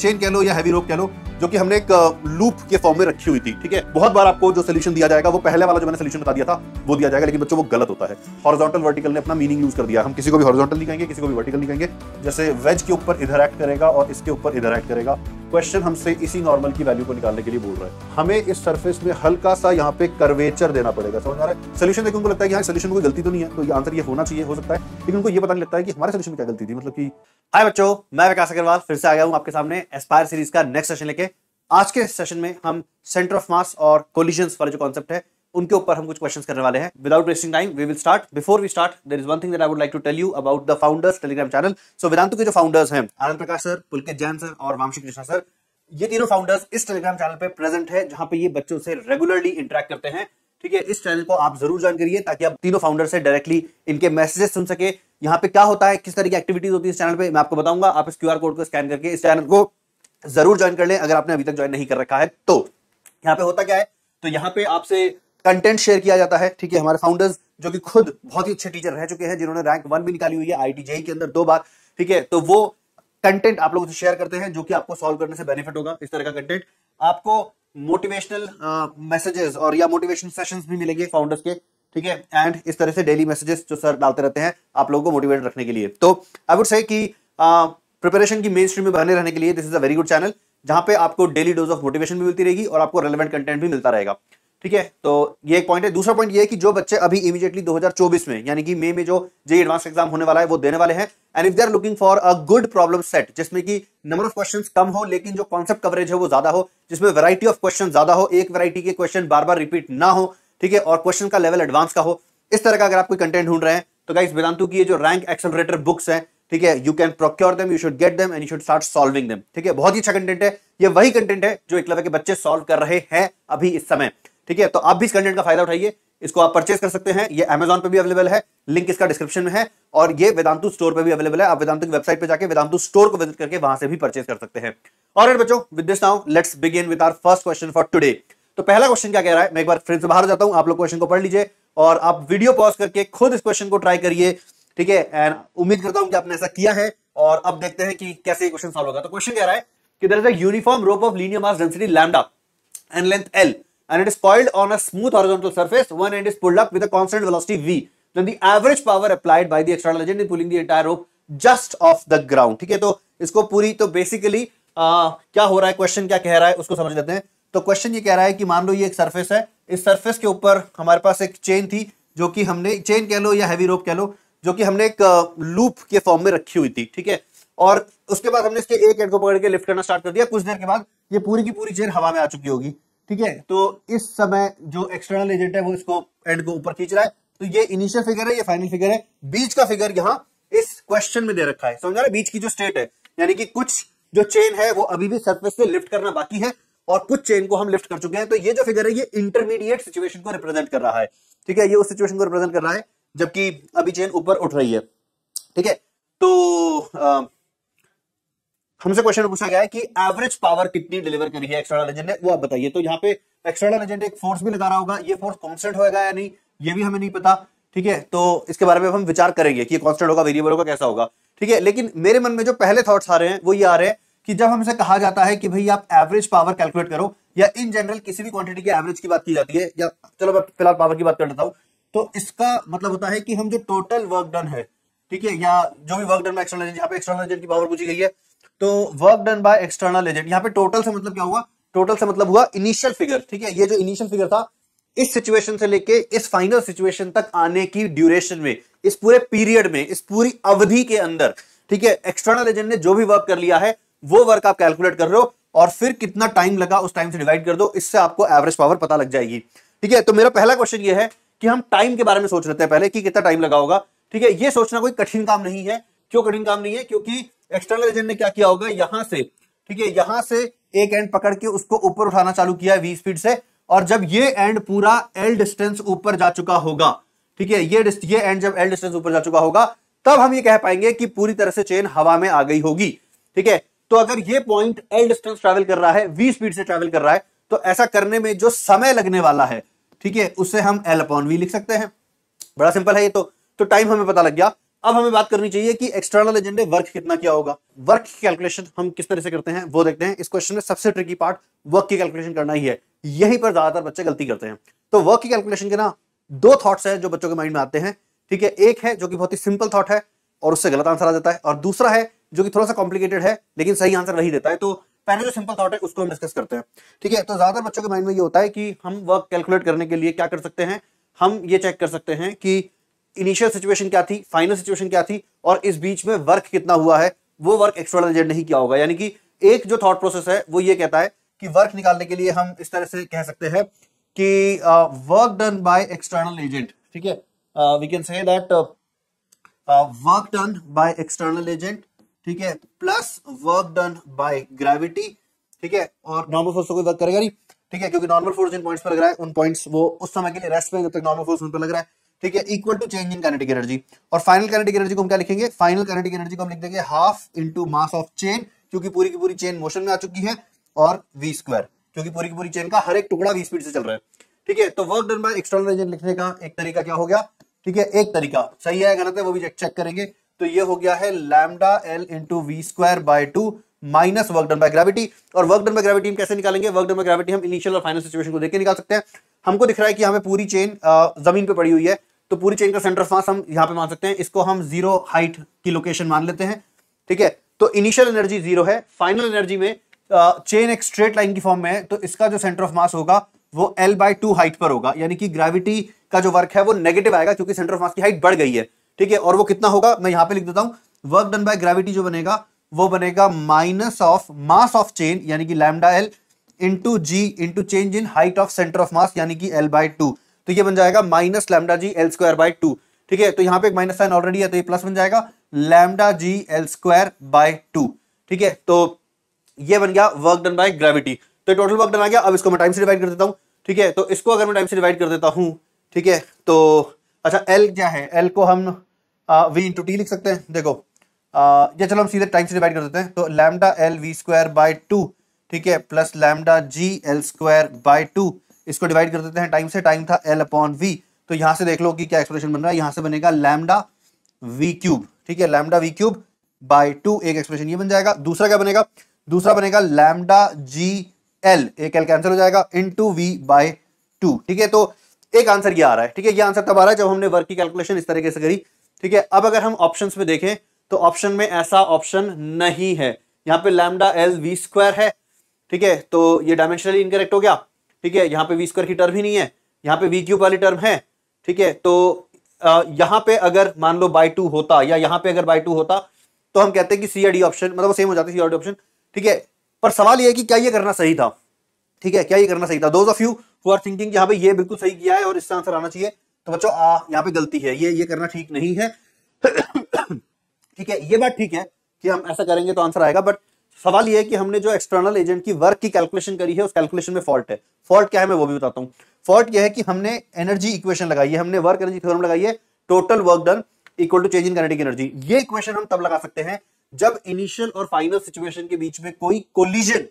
Chain कह लो या heavy रोप कह लो जो कि हमने एक लूप के फॉर्म में रखी हुई थी ठीक है बहुत बार आपको जो सोल्यूशन दिया जाएगा वो पहले वाला जो मैंने सोल्यूशन बता दिया था वो दिया जाएगा लेकिन बच्चों वो गलत होता है हॉर्जोटल वर्टिकल ने अपना मीनिंग यूज कर दिया हम किसी को भी हॉर्जोटल नहीं कहेंगे किसी को भी वर्टिकल नहीं कहेंगे जैसे वेज के ऊपर इधर एक्ट करेगा और इसके ऊपर इधर एक्ट करेगा क्वेश्चन हमसे इसी नॉर्मल की वैल्यू को निकालने के लिए बोल रहा है हमें इस सरफेस में हल्का सा यहाँ पे कर्वेचर देना पड़ेगा समझ आ रहा है सोल्यूशन देखिए उनको लगता है कि हाँ सोल्यूशन कोई गलती तो नहीं है तो आंसर ये होना चाहिए हो सकता है लेकिन उनको ये पता नहीं लगता है कि हमारे सोल्यूशन में क्या गलती थी मतलब कि हाय बच्चों मैं विकास अग्रवाल फिर से आ गया हूँ आपके सामने एस्पायर सीरीज का नेक्स्ट सेशन लेके आज के सेशन में हम सेंटर ऑफ मास और कोलिजन वाला जो कॉन्सेप्ट है उनके ऊपर हम कुछ क्वेश्चंस करने वाले हैं without wasting time we will start before we start there is one thing that I would like to tell you about the founders Telegram channel so Vedantu के जो फाउंडर्स हैं आनंद प्रकाश सर पुलकित जैन सर और वामशी कृष्णा सर ये तीनों founders इस Telegram channel पे present है जहां पे ये बच्चों से रेगुलरली इंटरेक्ट करते हैं ठीक है इस चैनल को आप जरूर ज्वाइन करिए ताकि आप तीनों फाउंडर से डायरेक्टली इनके मैसेजेस सुन सके यहाँ पे क्या होता है किस तरह की एक्टिविटीज होती है इस चैनल पे मैं आपको बताऊंगा आप इस क्यूआर कोड को स्कैन करके इस चैनल को जरूर ज्वाइन कर लें अगर आपने अभी तक ज्वाइन नहीं कर रखा है तो यहाँ पे होता क्या है तो यहाँ पे आपसे कंटेंट शेयर किया जाता है ठीक है हमारे फाउंडर्स जो कि खुद बहुत ही अच्छे टीचर रह चुके हैं जिन्होंने रैंक वन भी निकाली हुई है टी के अंदर दो बार ठीक है तो वो कंटेंट आप लोगों से शेयर करते हैं जो कि आपको सॉल्व करने से बेनिफिट होगा इस तरह का कंटेंट आपको मोटिवेशनल मैसेजेस और या मोटिवेशन सेशंस भी मिलेंगे फाउंडर्स के ठीक है एंड इस तरह से डेली मैसेजेस जो सर डालते रहते हैं आप लोगों को मोटिवेट रखने के लिए तो आई वुड से कि uh, प्रिपरेशन की मेन स्ट्रीम में बने रहने के लिए this is a very good channel जहां पे आपको डेली डोज ऑफ मोटिवेशन भी मिलती रहेगी और आपको रेलिवेंट कंटेंट भी मिलता रहेगा ठीक है तो ये एक पॉइंट है दूसरा पॉइंट ये है कि जो बच्चे अभी इमीडिएटली 2024 में यानी कि मई में जो जे एडवांस एग्जाम होने वाला है वो देने वाले हैं and if they are looking for a good problem set जिसमें कि नंबर ऑफ क्वेश्चन कम हो लेकिन जो कॉन्सेप्ट कवरेज है वो ज्यादा हो जिसमें वैरायटी ऑफ क्वेश्चन ज्यादा हो एक वैरायटी के क्वेश्चन बार बार रिपीट ना हो ठीक है और क्वेश्चन का लेवल एडवांस का हो इस तरह का अगर आप कोई कंटेंट ढूंढ रहे हैं तो गाइस वेदांतु की ये जो रैंक एक्सेलरेटर बुक्स है ठीक है you can procure them you should get them and you should start solving them ठीक है बहुत ही अच्छा कंटेंट है ये वही कंटेंट है जो एकलव्य के बच्चे सॉल्व कर रहे हैं अभी इस समय ठीक है तो आप भी इस कंटेंट का फायदा उठाइए इसको आप परचेज कर सकते हैं ये अमेजॉन पे भी अवेलेबल है लिंक इसका डिस्क्रिप्शन में है और ये वेदांतु स्टोर पे भी अवेलेबल है आप वेदांतु की वेबसाइट पे जाके वेदांतु स्टोर को विजिट करके वहां से भी परचेज कर सकते हैं और बच्चों विदेश now let's begin with our first question for today तो पहला क्वेश्चन क्या कह रहा है मैं एक बार फ्रेंड से बाहर जाता हूँ आप लोग क्वेश्चन को पढ़ लीजिए और आप वीडियो पॉज करके खुद इस क्वेश्चन को ट्राई करिए ठीक है एंड उम्मीद करता हूं कि आपने ऐसा किया है और अब देखते हैं कि कैसे क्वेश्चन सॉल्व होगा तो क्वेश्चन कह रहा है कि there is a uniform rope of linear mass density lambda and length L and it is coiled on a smooth horizontal surface. One end is pulled up with a constant velocity v then the average power applied by the external agent in pulling the entire rope just off the ground ठीक है तो इसको पूरी तो basically क्या हो रहा है क्वेश्चन क्या कह रहा है उसको समझ लेते हैं तो क्वेश्चन ये कह रहा है कि मान लो ये एक सरफेस है इस सरफेस के ऊपर हमारे पास एक चेन थी जो कि हमने चेन कह लो या हैवी रोप कह लो जो कि हमने एक लूप के फॉर्म में रखी हुई थी ठीक है और उसके बाद हमने इसके एक एंड को पकड़ के लिफ्ट करना स्टार्ट कर दिया कुछ देर के बाद ये पूरी की पूरी चेन हवा में आ चुकी होगी ठीक है तो इस समय जो एक्सटर्नल एजेंट है वो इसको एंड को ऊपर खींच रहा है तो ये इनिशियल फिगर है ये फाइनल फिगर है बीच का फिगर यहाँ इस क्वेश्चन में दे रखा है समझा रहे बीच की जो स्टेट है यानी कि कुछ जो चेन है वो अभी भी सरफेस से लिफ्ट करना बाकी है और कुछ चेन को हम लिफ्ट कर चुके हैं तो ये जो फिगर है ये इंटरमीडिएट सिचुएशन को रिप्रेजेंट कर रहा है ठीक है ये उस सिचुएशन को रिप्रेजेंट कर रहा है जबकि अभी चेन ऊपर उठ रही है ठीक है तो हमसे क्वेश्चन पूछा गया है कि एवरेज पावर कितनी डिलीवर करी है एक्सटर्नल एजेंट ने वो आप बताइए तो यहाँ पे एक्सटर्नल एजेंट एक फोर्स भी लगा रहा होगा ये फोर्स कॉन्स्टेंट होगा या नहीं ये भी हमें नहीं पता ठीक है तो इसके बारे में हम विचार करेंगे कि कॉन्स्टेंट होगा वेरिएबल होगा कैसा होगा ठीक है लेकिन मेरे मन में जो पहले थॉट्स आ रहे हैं वो ये आ रहे हैं कि जब हमसे कहा जाता है कि भाई आप एवरेज पावर कैलकुलेट करो या इन जनरल किसी भी क्वांटिटी के एवरेज की बात की जाती है या चलो मैं फिलहाल पावर की बात कर लेता हूँ तो इसका मतलब होता है कि हम जो टोटल वर्क डन है ठीक है या जो भी work done by external agent यहाँ पे एक्सटर्नल एजेंट की पावर पूछी गई है तो work done by external agent यहाँ पे टोटल से मतलब क्या हुआ टोटल से मतलब हुआ इनिशियल फिगर ठीक है ये जो इनिशियल फिगर था इस सिचुएशन से लेके इस फाइनल सिचुएशन तक आने की ड्यूरेशन में इस पूरे पीरियड में इस पूरी अवधि के अंदर ठीक है एक्सटर्नल एजेंट ने जो भी वर्क कर लिया है वो वर्क आप कैलकुलेट कर रहे हो और फिर कितना टाइम लगा उस टाइम से डिवाइड कर दो इससे आपको एवरेज पावर पता लग जाएगी ठीक है तो मेरा पहला क्वेश्चन ये है कि हम टाइम के बारे में सोच रहे हैं पहले कि कितना टाइम लगा होगा ठीक है ये सोचना कोई कठिन काम नहीं है क्यों कठिन काम नहीं है क्योंकि एक्सटर्नल एजेंट ने क्या किया होगा यहां से ठीक है यहां से एक एंड पकड़ के उसको ऊपर उठाना चालू किया है वी स्पीड से और जब ये एंड पूरा एल डिस्टेंस ऊपर जा चुका होगा ठीक है ये ये एंड जब एल डिस्टेंस ऊपर जा चुका होगा तब हम ये कह पाएंगे कि पूरी तरह से चेन हवा में आ गई होगी ठीक है तो अगर ये पॉइंट एल डिस्टेंस ट्रेवल कर रहा है वी स्पीड से ट्रेवल कर रहा है तो ऐसा करने में जो समय लगने वाला है ठीक है उससे हम एल अपॉन वी लिख सकते हैं बड़ा सिंपल है ये तो तो टाइम हमें पता लग गया अब हमें बात करनी चाहिए कि एक्सटर्नल एजेंडे वर्क कितना क्या होगा वर्क की कैलकुलेशन हम किस तरह से करते हैं वो देखते हैं इस क्वेश्चन में सबसे ट्रिकी पार्ट वर्क की कैलकुलेशन करना ही है यहीं पर ज्यादातर बच्चे गलती करते हैं तो वर्क की कैलकुलेशन के ना दो थॉट्स हैं जो बच्चों के माइंड में आते हैं ठीक है एक है जो कि बहुत ही सिंपल थॉट है और उससे गलत आंसर आ जाता है और दूसरा है जो कि थोड़ा सा कॉम्प्लिकेटेड है लेकिन सही आंसर नहीं देता है तो पहले जो सिंपल थॉट है उसको हम डिस्कस करते हैं ठीक है तो ज्यादातर बच्चों के माइंड में ये होता है कि हम वर्क कैलकुलेट करने के लिए क्या कर सकते हैं हम ये चेक कर सकते हैं कि इनिशियल सिचुएशन क्या थी फाइनल सिचुएशन क्या थी और इस बीच में वर्क कितना हुआ है वो वर्क एक्सटर्नल नहीं किया होगा यानी कि एक जो थॉट प्रोसेस है वो ये कहता है कि वर्क निकालने के लिए हम इस तरह से कह सकते हैं कि work done by external agent ठीक है we can say that work done by external agent ठीक है plus work done by gravity ठीक है और नॉर्मल फोर्स तो कोई वर्क करेगा नहीं ठीक है क्योंकि नॉर्मल फोर्स जिन पॉइंट्स पर लग रहा है उन पॉइंट्स वो उस समय के लिए रेस्ट में जब तक नॉर्मल फोर्स उन पर लग रहा है ठीक है equal to change in kinetic energy और फाइनल काइनेटिक एनर्जी को हम क्या लिखेंगे फाइनल काइनेटिक एनर्जी को हम लिख देंगे half into mass of chain क्योंकि पूरी की पूरी चेन मोशन में आ चुकी है और वी स्क्वायर क्योंकि पूरी की पूरी चेन का हर एक टुकड़ा वी स्पीड से चल रहा है ठीक है तो work done by external agent लिखने का एक तरीका क्या हो गया ठीक है एक तरीका सही है गलत है वो भी चेक करेंगे तो ये हो गया है lambda L into we square by two minus work done by gravity और वर्क डन बाय ग्रेविटी हम कैसे निकालेंगे वर्क डन बाय ग्रेविटी हम इनिशियल और फाइनल सिचुएशन को देख के निकाल सकते हैं हमको दिख रहा है कि हमें पूरी चेन जमीन पर पड़ी हुई है तो पूरी चेन का सेंटर ऑफ मास हम यहाँ पे मान सकते हैं इसको हम जीरो हाइट की लोकेशन मान लेते हैं ठीक है तो इनिशियल एनर्जी जीरो है फाइनल एनर्जी में चेन एक स्ट्रेट लाइन की फॉर्म में है तो इसका जो सेंटर ऑफ मास होगा वो एल बाय टू हाइट पर होगा यानी कि ग्रेविटी का जो वर्क है वो नेगेटिव आएगा क्योंकि सेंटर ऑफ मास की हाइट बढ़ गई है ठीक है और वो कितना होगा मैं यहां पे लिख देता हूं वर्क डन बाय ग्रेविटी जो बनेगा वो बनेगा minus of mass of chain यानी कि lambda L into g into change in height of centre of mass यानी कि एल बाय टू तो ये बन जाएगा minus lambda ji L square by two ठीक है तो यहां पे एक माइनस साइन ऑलरेडी है तो ये प्लस बन जाएगा lambda ji L square by two ठीक है तो ये बन गया वर्क डन बाय ग्रेविटी तो टोटल वर्क डन आ गया अब इसको मैं टाइम से डिवाइड कर देता हूँ ठीक है तो इसको अगर मैं टाइम से डिवाइड कर देता हूं ठीक है तो अच्छा एल क्या है एल को हम वी इंटू टी लिख सकते हैं देखो ये चलो हम सीधे टाइम से डिवाइड कर देते हैं तो lambda L V square by two ठीक है plus lambda ji L square by two इसको डिवाइड कर देते हैं टाइम से टाइम था एल अपॉन वी तो यहां से देख लो कि क्या एक्सप्रेशन बन रहा है यहां से बनेगा लैमडा वी क्यूब ठीक है lambda V cube by two एक एक्सप्रेशन ये बन जाएगा दूसरा क्या बनेगा दूसरा बनेगा लैमडा जी एल एक एल कैंसिल हो जाएगा into V by two ठीक है तो एक आंसर ये आ रहा है ठीक है ये आंसर तब आ रहा है जब हमने वर्क की कैलकुलेशन इस तरीके से करी ठीक है अब अगर हम ऑप्शन में देखें तो ऑप्शन में ऐसा ऑप्शन नहीं है यहाँ पे लैमडा एल वी स्क्वायर है ठीक है तो ये डायमेंशनली इनकरेक्ट हो गया ठीक है यहाँ पे वी स्क्वायर की टर्म ही नहीं है यहाँ पे वी क्यूब वाली टर्म है ठीक है तो यहाँ पे अगर मान लो बाई टू होता या यहाँ पे अगर बाई टू होता तो हम कहते हैं कि सी आर डी ऑप्शन मतलब सेम हो जाते सी आर डी ऑप्शन ठीक है पर सवाल यह है कि क्या ये करना सही था ठीक है क्या ये करना सही था those of you who are thinking यहाँ पे ये बिल्कुल सही किया है और इसका आंसर आना चाहिए तो बच्चों यहाँ पे गलती है ये ये करना ठीक नहीं है ठीक है ये बात ठीक है कि हम ऐसा करेंगे तो आंसर आएगा बट सवाल ये है कि हमने जो एक्सटर्नल एजेंट की वर्क की कैलकुलेशन करी है उस कैलकुलेशन में फॉल्ट है फॉल्ट क्या है मैं वो भी बताता हूँ फॉल्ट यह है कि हमने एनर्जी इक्वेशन लगाई है हमने वर्क एनर्जी थ्योरम लगाई है total work done equal to change in kinetic energy ये इक्वेशन हम तब लगा सकते हैं जब इनिशियल और फाइनल सिचुएशन के बीच में कोई कोलिजन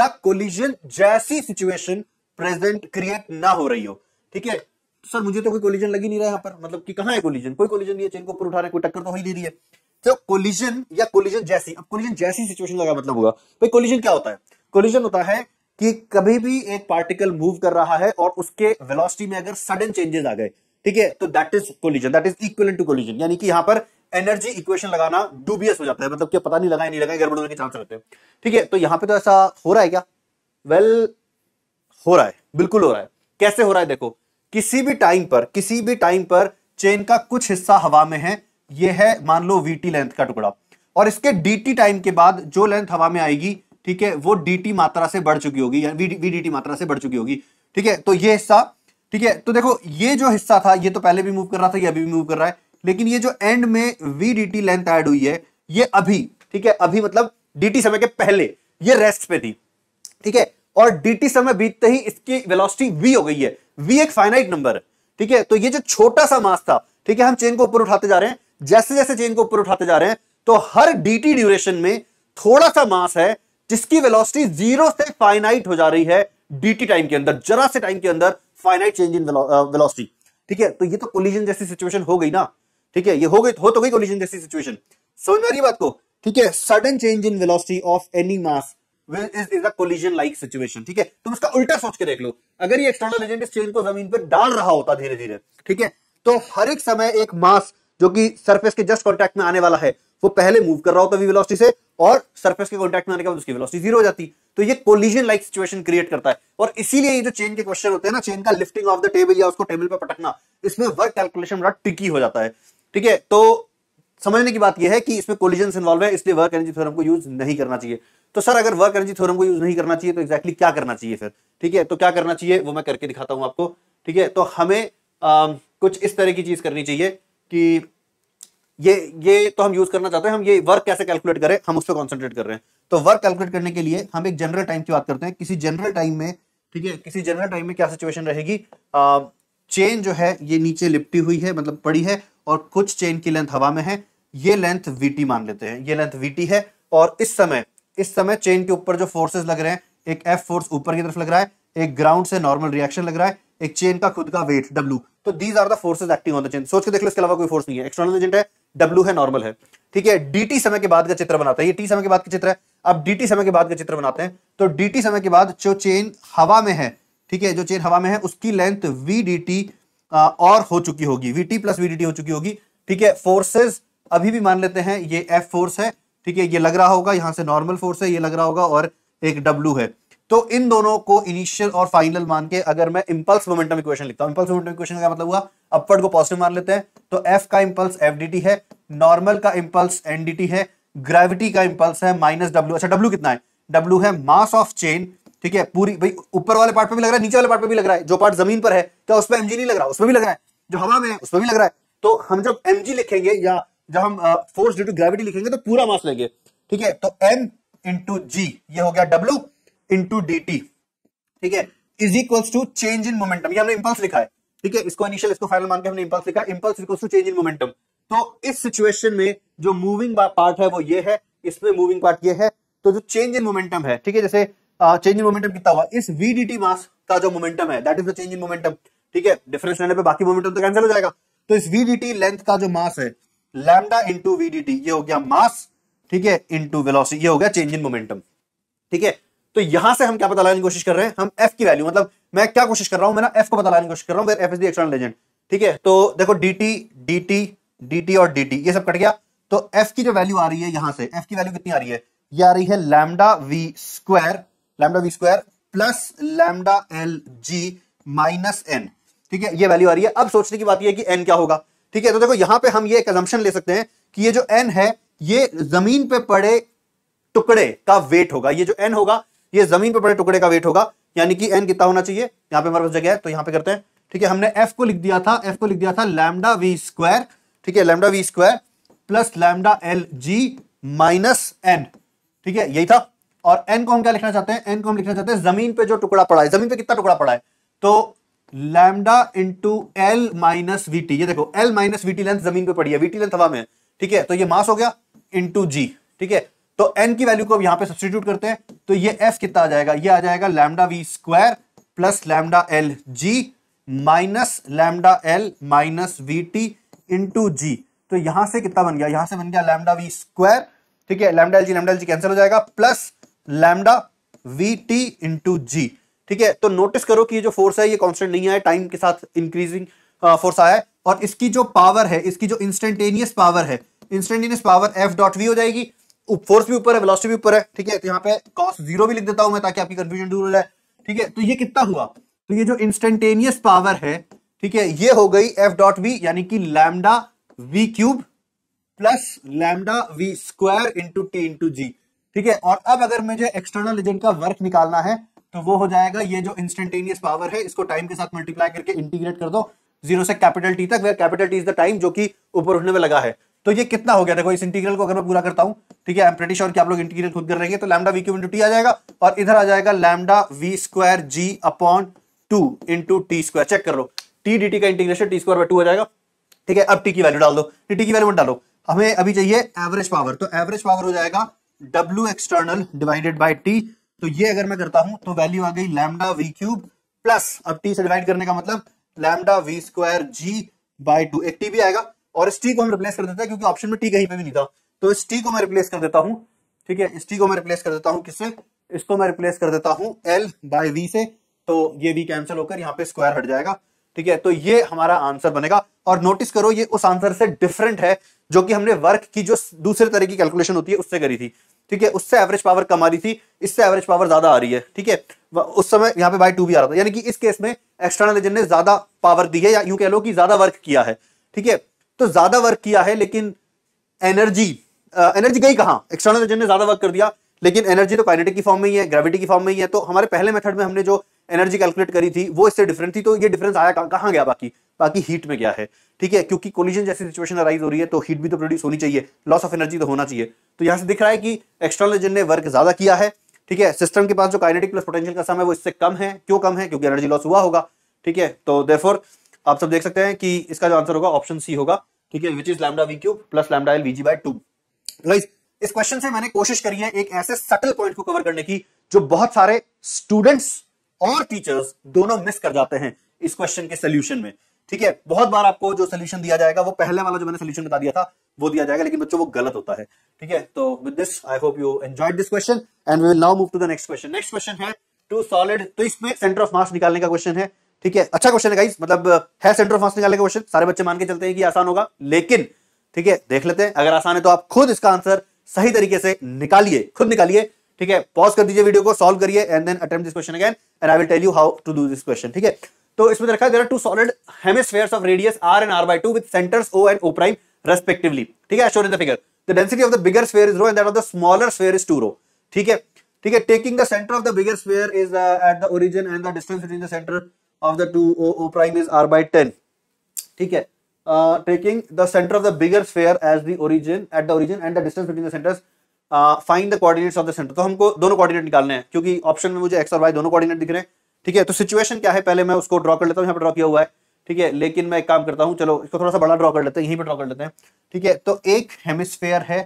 या कोलिजन जैसी सिचुएशन प्रेजेंट क्रिएट ना हो रही हो ठीक है सर मुझे तो कोई कोलिजन लगी नहीं रहा यहाँ पर मतलब कि कहाँ है कोलिजन कोई कोलिजन नहीं है चेन को ऊपर उठा रहे कोई टक्कर तो नहीं दे रही है तो कोलिजन या कोलिजन जैसी अब कोलिजन जैसी सिचुएशन लगा मतलब होगा भाई कोलिजन क्या होता है कोलिजन होता है कि कभी भी एक पार्टिकल मूव कर रहा है और उसके वेलोसिटी में अगर सडन चेंजेस आ गए ठीक है तो that is collision that is equal to collision यानी कि यहां पर एनर्जी इक्वेशन लगाना डूबियस हो जाता है मतलब क्या पता नहीं लगा नहीं लगा गड़बड़ होने के चांस रहते हैं ठीक है तो यहां पे तो ऐसा हो रहा है क्या वेल well, हो रहा है बिल्कुल हो रहा है कैसे हो रहा है देखो किसी भी टाइम पर किसी भी टाइम पर चेन का कुछ हिस्सा हवा में है यह है मान लो वीटी लेंथ का टुकड़ा और इसके डी टाइम के बाद जो लेंथ हवा में आएगी ठीक है वो डी मात्रा से बढ़ चुकी होगी वी मात्रा से बढ़ चुकी होगी ठीक है तो ये हिस्सा ठीक है तो देखो ये जो हिस्सा था ये तो पहले भी मूव कर रहा था ये अभी भी मूव कर रहा है लेकिन ये जो एंड में वीडीटी लेंथ ऐड हुई है ये अभी ठीक है अभी मतलब डीटी समय के पहले ये रेस्ट पे थी ठीक है और डीटी समय बीतते ही इसकी वेलोसिटी वी हो गई है वी एक फाइनाइट नंबर है ठीक है तो ये जो छोटा सा मास था ठीक है हम चेन को ऊपर उठाते जा रहे हैं जैसे जैसे चेन को ऊपर उठाते जा रहे हैं तो हर डी ड्यूरेशन में थोड़ा सा मास है जिसकी वेलोसिटी जीरो से फाइनाइट हो जा रही है डीटी टाइम के अंदर जरा से टाइम के अंदर फाइनाइट चेंज इन वेलोसिटी ठीक है तो ये तो कोलिजन जैसी सिचुएशन हो गई ना ठीक है ये हो गई हो तो गई कोलिजन जैसी सिचुएशन समझ में आ रही बात को ठीक है sudden change in velocity of any mass collision like situation ठीक है तुम इसका उल्टा सोच के देख लो अगर ये एक्सटर्नल एजेंट इस चेन को जमीन पर डाल रहा होता धीरे धीरे ठीक है तो हर एक समय एक मास जो कि सरफेस के जस्ट कॉन्टैक्ट में आने वाला है वो पहले मूव कर रहा होता वी वेलोसिटी से और सरफेस के कॉन्टैक्ट में आने के बाद उसकी वेलोसिटी जीरो हो जाती तो ये कोलिजन लाइक सिचुएशन क्रिएट करता है और इसीलिए ये जो चेन के क्वेश्चन होते हैं ना चेन का लिफ्टिंग ऑफ द टेबल या उसको टेबल पर पटकना इसमें वर्क कैलकुलेशन बड़ा ट्रिकी हो जाता है ठीक है तो समझने की बात यह है कि इसमें कोलिजन इन्वॉल्व है इसलिए वर्क एनर्जी थ्योरम को यूज नहीं करना चाहिए तो सर अगर वर्क एनर्जी थ्योरम को यूज नहीं करना चाहिए तो एक्जैक्टली exactly क्या करना चाहिए फिर ठीक है तो क्या करना चाहिए वो मैं करके दिखाता हूं आपको ठीक है तो हमें आ, कुछ इस तरह की चीज करनी चाहिए कि ये ये तो हम यूज करना चाहते हैं हम ये वर्क कैसे कैलकुलेट करें हम उस पर कॉन्सेंट्रेट कर रहे हैं तो वर्क कैलकुलेट करने के लिए हम एक जनरल टाइम की बात करते हैं किसी जनरल टाइम में ठीक है किसी जनरल टाइम में क्या सिचुएशन रहेगी चेन जो है ये नीचे लिपटी हुई है मतलब पड़ी है और कुछ चेन की लेंथ हवा में है ये लेंथ वीटी मान लेते हैं ये लेंथ वीटी है और इस समय इस समय चेन के ऊपर जो फोर्सेस लग रहे हैं एक एफ फोर्स ऊपर की तरफ लग रहा है एक ग्राउंड से नॉर्मल रिएक्शन लग रहा है एक चेन का खुद का वेट डब्ल्यू तो these are the forces acting on the chain सोच के देख लो इसके अलावा कोई फोर्स नहीं है एक्सटर्नल एजेंट है डब्ल्यू है नॉर्मल है ठीक है डीटी समय के बाद का चित्र बनाता है ये टी समय के बाद का चित्र है अब डीटी समय के बाद का चित्र बनाते हैं तो डीटी समय के बाद जो चेन हवा में है ठीक है जो चेन हवा में है उसकी लेंथ वी डी टी और हो चुकी होगी V T plus V D T हो चुकी होगी ठीक है फोर्सेज अभी भी मान लेते हैं ये एफ फोर्स है ठीक है ये लग रहा होगा यहां से नॉर्मल फोर्स है ये लग रहा होगा और एक डब्ल्यू है तो इन दोनों को इनिशियल और फाइनल मान के अगर मैं इंपल्स मोमेंटम इक्वेशन लिखता हूं इंपल्स मोमेंटम इक्वेशन का मतलब हुआ अपवर्ड को पॉजिटिव मान लेते हैं तो एफ का इंपल्स एफ है नॉर्मल का इंपल्स एनडीटी है ग्रेविटी का इंपल्स है माइनस डब्ल्यू अच्छा डब्ल्यू कितना है डब्ल्यू है मास ऑफ चेन ठीक है पूरी भाई ऊपर वाले पार्ट पे भी लग रहा है नीचे वाले पार्ट पर भी लग रहा है जो पार्ट जमीन पर है क्या उसमें एमजी नहीं लग रहा उसमें भी लग रहा है जो हवा में है उसमें भी लग रहा है तो हम जब एमजी लिखेंगे या जब हम फोर्स ड्यू टू ग्रेविटी लिखेंगे तो पूरा मास लेंगे ठीक है तो एम इंटू जी ये हो गया डब्ल्यू इंटू डी टी ठीक है is equals to change in momentum ये हमने इंपल्स लिखा है ठीक है इसको इनिशियल इसको फाइनल मान के हमने इंपल्स लिखा impulse equals to change in momentum तो इस सिचुएशन में जो मूविंग पार्ट है वो ये है इसमें मूविंग पार्ट ये है तो जो चेंज इन मोमेंटम है ठीक है जैसे चेंज इन मोमेंटम कितना हुआ इस वीडीटी मास का जो मोमेंटम है that is the change in momentum ठीक है डिफरेंस लेने पे बाकी मोमेंटम तो कैंसिल हो जाएगा तो इस वीडीटी लेंथ का जो मास है लैमडा इंटू वीडीटी ये हो गया मास ठीक है इंटू वेलोसिटी ये हो गया चेंज इन मोमेंटम ठीक है तो यहां से हम क्या पता लगाने की कोशिश कर रहे हैं हम एफ की वैल्यू मतलब मैं क्या कोशिश कर रहा हूं मैं ना एफ को पता लगाने की कोशिश कर रहा हूं एक्सटर्नल लेजेंड ठीक है तो देखो डीटी डीटी डीटी और डीटी ये सब कट गया तो एफ की जो वैल्यू आ रही है यहां से एफ की वैल्यू कितनी आ रही है ये आ रही है lambda V square lambda V square plus lambda L G minus N ठीक है ये वैल्यू आ रही है अब सोचने की बात यह है कि एन क्या होगा ठीक है तो देखो यहां पे हम ये एक ले सकते हैं कि ये जो एन है ये जमीन पे पड़े टुकड़े का वेट होगा ये जो एन होगा ये जमीन पे पड़े टुकड़े का वेट होगा यानी कि एन कितना होना चाहिए यहां पे हमारे पास जगह है तो यहां पे करते हैं ठीक है हमने एफ को लिख दिया था एफ को लिख दिया था लैमडा वी स्क्वायर ठीक है lambda V square plus lambda L G minus N ठीक है यही था और एन को हम क्या लिखना चाहते हैं एन को हम लिखना चाहते हैं जमीन पे जो टुकड़ा पड़ा है जमीन पे कितना टुकड़ा पड़ा है तो lambda into L minus V T ये देखो L minus V T length जमीन पे पड़ी है वी टी लेंथ हवा में ठीक है तो ये मास हो गया इंटू जी ठीक है तो एन की वैल्यू को अब यहां पे सब्सटीट्यूट करते हैं तो ये एफ कितना आ जाएगा ये आ जाएगा lambda V square plus lambda L G minus lambda L minus V T into G तो यहां से कितना बन गया यहां से बन गया लैमडा वी स्क्वायर ठीक है lambda L G lambda L G cancel हो जाएगा plus lambda V T into G ठीक है तो नोटिस करो कि ये जो फोर्स है ये कांस्टेंट नहीं आया टाइम के साथ इंक्रीजिंग फोर्स uh, आया है और इसकी जो पावर है इसकी जो इंस्टेंटेनियस पावर है instantaneous power F dot V हो जाएगी फोर्स भी ऊपर है वेलोसिटी भी ऊपर है ठीक है तो यहाँ पे कॉस जीरो भी लिख देता हूं मैं ताकि आपकी कंफ्यूजन दूर हो जाए ठीक है तो ये कितना हुआ तो ये जो इंस्टेंटेनियस पावर है ठीक है ये हो गई एफ डॉट वी यानी कि lambda V cube plus lambda V square into T into G ठीक है और अब अगर मुझे एक्सटर्नल एजेंट का वर्क निकालना है तो वो हो जाएगा ये जो इंस्टेंटेनियस पावर है इसको टाइम के साथ मल्टीप्लाई करके इंटीग्रेट कर दो जीरो से कैपिटल टी तक वे capital T is the time जो कि ऊपर उठने में लगा है तो ये कितना हो गया देखो इस इंटीग्रल को अगर मैं पूरा करता हूं ठीक है आई एम प्रेटी श्योर कि आप लोग इंटीग्रल खुद कर रहे तो lambda V cube into T आ जाएगा और इधर आ जाएगा lambda V square G upon two into T square check कर लो टी डी टी का integration T square by two हो जाएगा ठीक है अब टी की वैल्यू डाल दो टी टी की वैल्यू मत डालो हमें अभी चाहिए एवरेज पावर तो एवरेज पावर हो जाएगा W external divided by T तो ये अगर मैं करता हूं तो वैल्यू आ गई लैमडा वी क्यूब प्लस अब टी से डिवाइड करने का मतलब lambda V square G by two एक टी भी आएगा और इस टी को हम रिप्लेस कर देते हैं क्योंकि ऑप्शन में टी कहीं पे भी नहीं था तो इस टी को मैं रिप्लेस कर देता हूं ठीक है इस टी को मैं रिप्लेस कर देता हूं किससे इसको मैं रिप्लेस कर देता हूं एल बाय वी से तो ये भी कैंसिल होकर यहाँ पे स्क्वायर हट जाएगा ठीक है तो ये हमारा आंसर बनेगा और नोटिस करो ये उस आंसर से डिफरेंट है जो कि हमने वर्क की जो दूसरे तरह की कैलकुलेशन होती है उससे करी थी ठीक है उससे एवरेज पावर कम आ रही थी इससे एवरेज पावर ज्यादा आ रही है ठीक है उस समय यहाँ पे बाई टू भी आ रहा था यानी कि इस केस में एक्सटर्नल एजेंट ने ज्यादा पावर दी है या यूं कह लो कि ज्यादा वर्क किया है ठीक है तो ज्यादा वर्क किया है लेकिन एनर्जी एनर्जी गई कहा एक्सटर्नल एजेंट ने ज्यादा वर्क कर दिया लेकिन एनर्जी तो काइनेटिक की फॉर्म में ही है ग्रेविटी की फॉर्म में ही है तो हमारे पहले मेथड में हमने जो एनर्जी कैलकुलेट करी थी वो इससे डिफरेंट थी तो ये डिफरेंस आया कहाँ गया बाकी बाकी हीट में गया है ठीक है क्योंकि कोलिजन जैसी सिचुएशन अराइज हो रही है तो हीट भी तो प्रोड्यूस होनी चाहिए लॉस ऑफ एनर्जी तो होना चाहिए तो यहाँ से दिख रहा है कि एक्सटर्नल इंजन ने वर्क ज्यादा किया है ठीक है सिस्टम के पास जो काइनेटिक प्लस पोटेंशियल का सम है वो इससे कम है क्यों कम है क्योंकि एनर्जी लॉस हुआ होगा ठीक है तो देरफोर आप सब देख सकते हैं कि इसका जो आंसर होगा ऑप्शन सी होगा ठीक है which is lambda V cube plus lambda L V G by two इस क्वेश्चन से मैंने कोशिश करी है एक ऐसे सटल पॉइंट को कवर करने की जो बहुत सारे स्टूडेंट्स और टीचर्स दोनों मिस कर जाते हैं इस क्वेश्चन के सोल्यूशन में ठीक है बहुत बार आपको जो सोल्यूशन दिया जाएगा वो पहले वाला जो मैंने सोल्यूशन बता दिया था वो दिया जाएगा लेकिन बच्चों वो गलत होता है ठीक है तो with this I hope you enjoyed this question and we will now move to the next question next question है टू सॉलिड तो इसमें सेंटर ऑफ मास निकालने का क्वेश्चन है ठीक है अच्छा क्वेश्चन है गाइस मतलब है सेंटर ऑफ मास निकालने का क्वेश्चन सारे बच्चे मान के चलते हैं कि आसान होगा लेकिन ठीक है देख लेते हैं अगर आसान है तो आप खुद इसका आंसर सही तरीके से निकालिए खुद निकालिए ठीक है पॉज कर दीजिए वीडियो को सॉल्व करिए and then attempt this question again and I will tell you how to do this question ठीक है तो इसमें रखा there two solid hemispheres of radius R and R by two with centres O and O prime respectively ठीक है shown in the figure the density of the bigger sphere is rho and that of the smaller sphere is two rho ठीक है ठीक है taking the centre of the bigger sphere is at the origin and the distance between the centre of the two O O prime is R by 10 ठीक है uh, taking the center of the bigger sphere as the origin at the origin and the distance between the centers find the coordinates of the centre तो हमको दोनों coordinate निकालने हैं क्योंकि option में मुझे एक्स और वाई दोनों कोऑर्डिनेट दिख रहे हैं ठीक है तो सिचुएशन क्या है पहले मैं उसको ड्रॉ कर लेता हूँ यहाँ पर ड्रॉ किया हुआ है ठीक है लेकिन मैं एक काम करता हूँ चलो इसको थोड़ा सा बड़ा ड्रॉ कर लेते हैं यहीं पर ड्रॉ कर लेते हैं ठीक है तो एक हेमिसफेयर है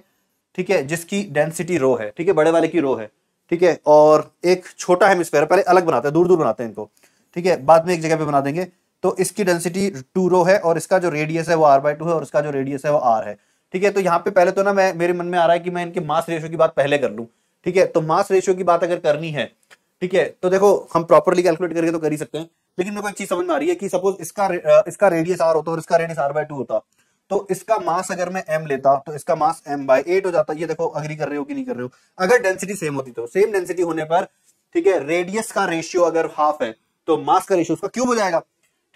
ठीक है जिसकी डेंसिटी रो है ठीक है बड़े वाले की रो है ठीक है और एक छोटा हेमिस्फेयर पहले अलग बनाते हैं दूर दूर बनाते हैं इनको ठीक है बाद में एक जगह पर बना देंगे तो इसकी डेंसिटी टू रो है और इसका जो रेडियस है वो आर बाय टू है और इसका जो रेडियस है वो आर है ठीक है तो यहाँ पे पहले तो ना मैं मेरे मन में आ रहा है कि मैं इनके मास रेशियो की बात पहले कर लूँ ठीक है तो मास रेशियो की बात अगर करनी है ठीक है तो देखो हम प्रॉपरली कैलकुलेट करके तो कर ही सकते हैं लेकिन मेरे को एक चीज समझ में आ रही है कि सपोज इसका इसका रेडियस आर होता और इसका रेडियस आर बाय टू होता तो इसका मास अगर मैं एम लेता तो इसका मास एम बाय एट हो जाता ये देखो अग्री कर रहे हो कि नहीं कर रहे हो अगर डेंसिटी सेम होती तो सेम डेंसिटी होने पर ठीक है रेडियस का रेशियो अगर हाफ है तो मास का रेशियो उसका क्यूब हो जाएगा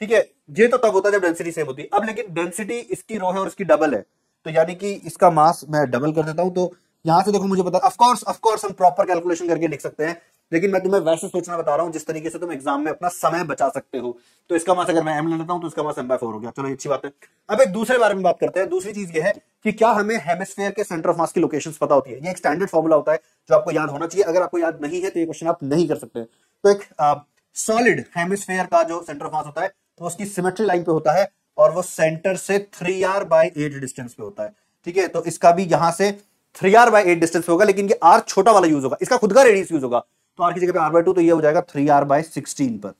ठीक है ये तो तब होता है जब डेंसिटी सेम होती है अब लेकिन डेंसिटी इसकी रो है और इसकी डबल है तो यानी कि इसका मास मैं डबल कर देता हूं तो यहां से देखो मुझे पता ऑफ कोर्स हम प्रॉपर कैलकुलेशन करके लिख सकते हैं लेकिन मैं तुम्हें वैसे सोचना बता रहा हूं जिस तरीके से तुम एग्जाम में अपना समय बचा सकते हो तो इसका मास अगर मैं एम लेता हूं तो इसका मास एम बाय फोर हो गया चलो अच्छी बात है अब एक दूसरे बारे में बात करते हैं दूसरी चीज ये है कि क्या हमें हेमिस्फेयर के सेंटर ऑफ मास की लोकेशन पता होती है ये एक स्टैंडर्ड फॉर्मुला होता है जो आपको याद होना चाहिए अगर आपको याद नहीं है तो ये क्वेश्चन आप नहीं कर सकते तो एक सॉलिड हेमिस्फेयर का जो सेंटर ऑफ मास होता है वो तो उसकी सिमेट्री लाइन पे होता है और वो सेंटर से three R by eight distance पे होता है ठीक है तो इसका भी यहां से three R by eight distance होगा लेकिन ये आर छोटा वाला यूज होगा इसका खुद का रेडियस यूज होगा तो आर की जगह पे आर बाई टू तो ये हो जाएगा थ्री आर बाई सिक्सटीन पर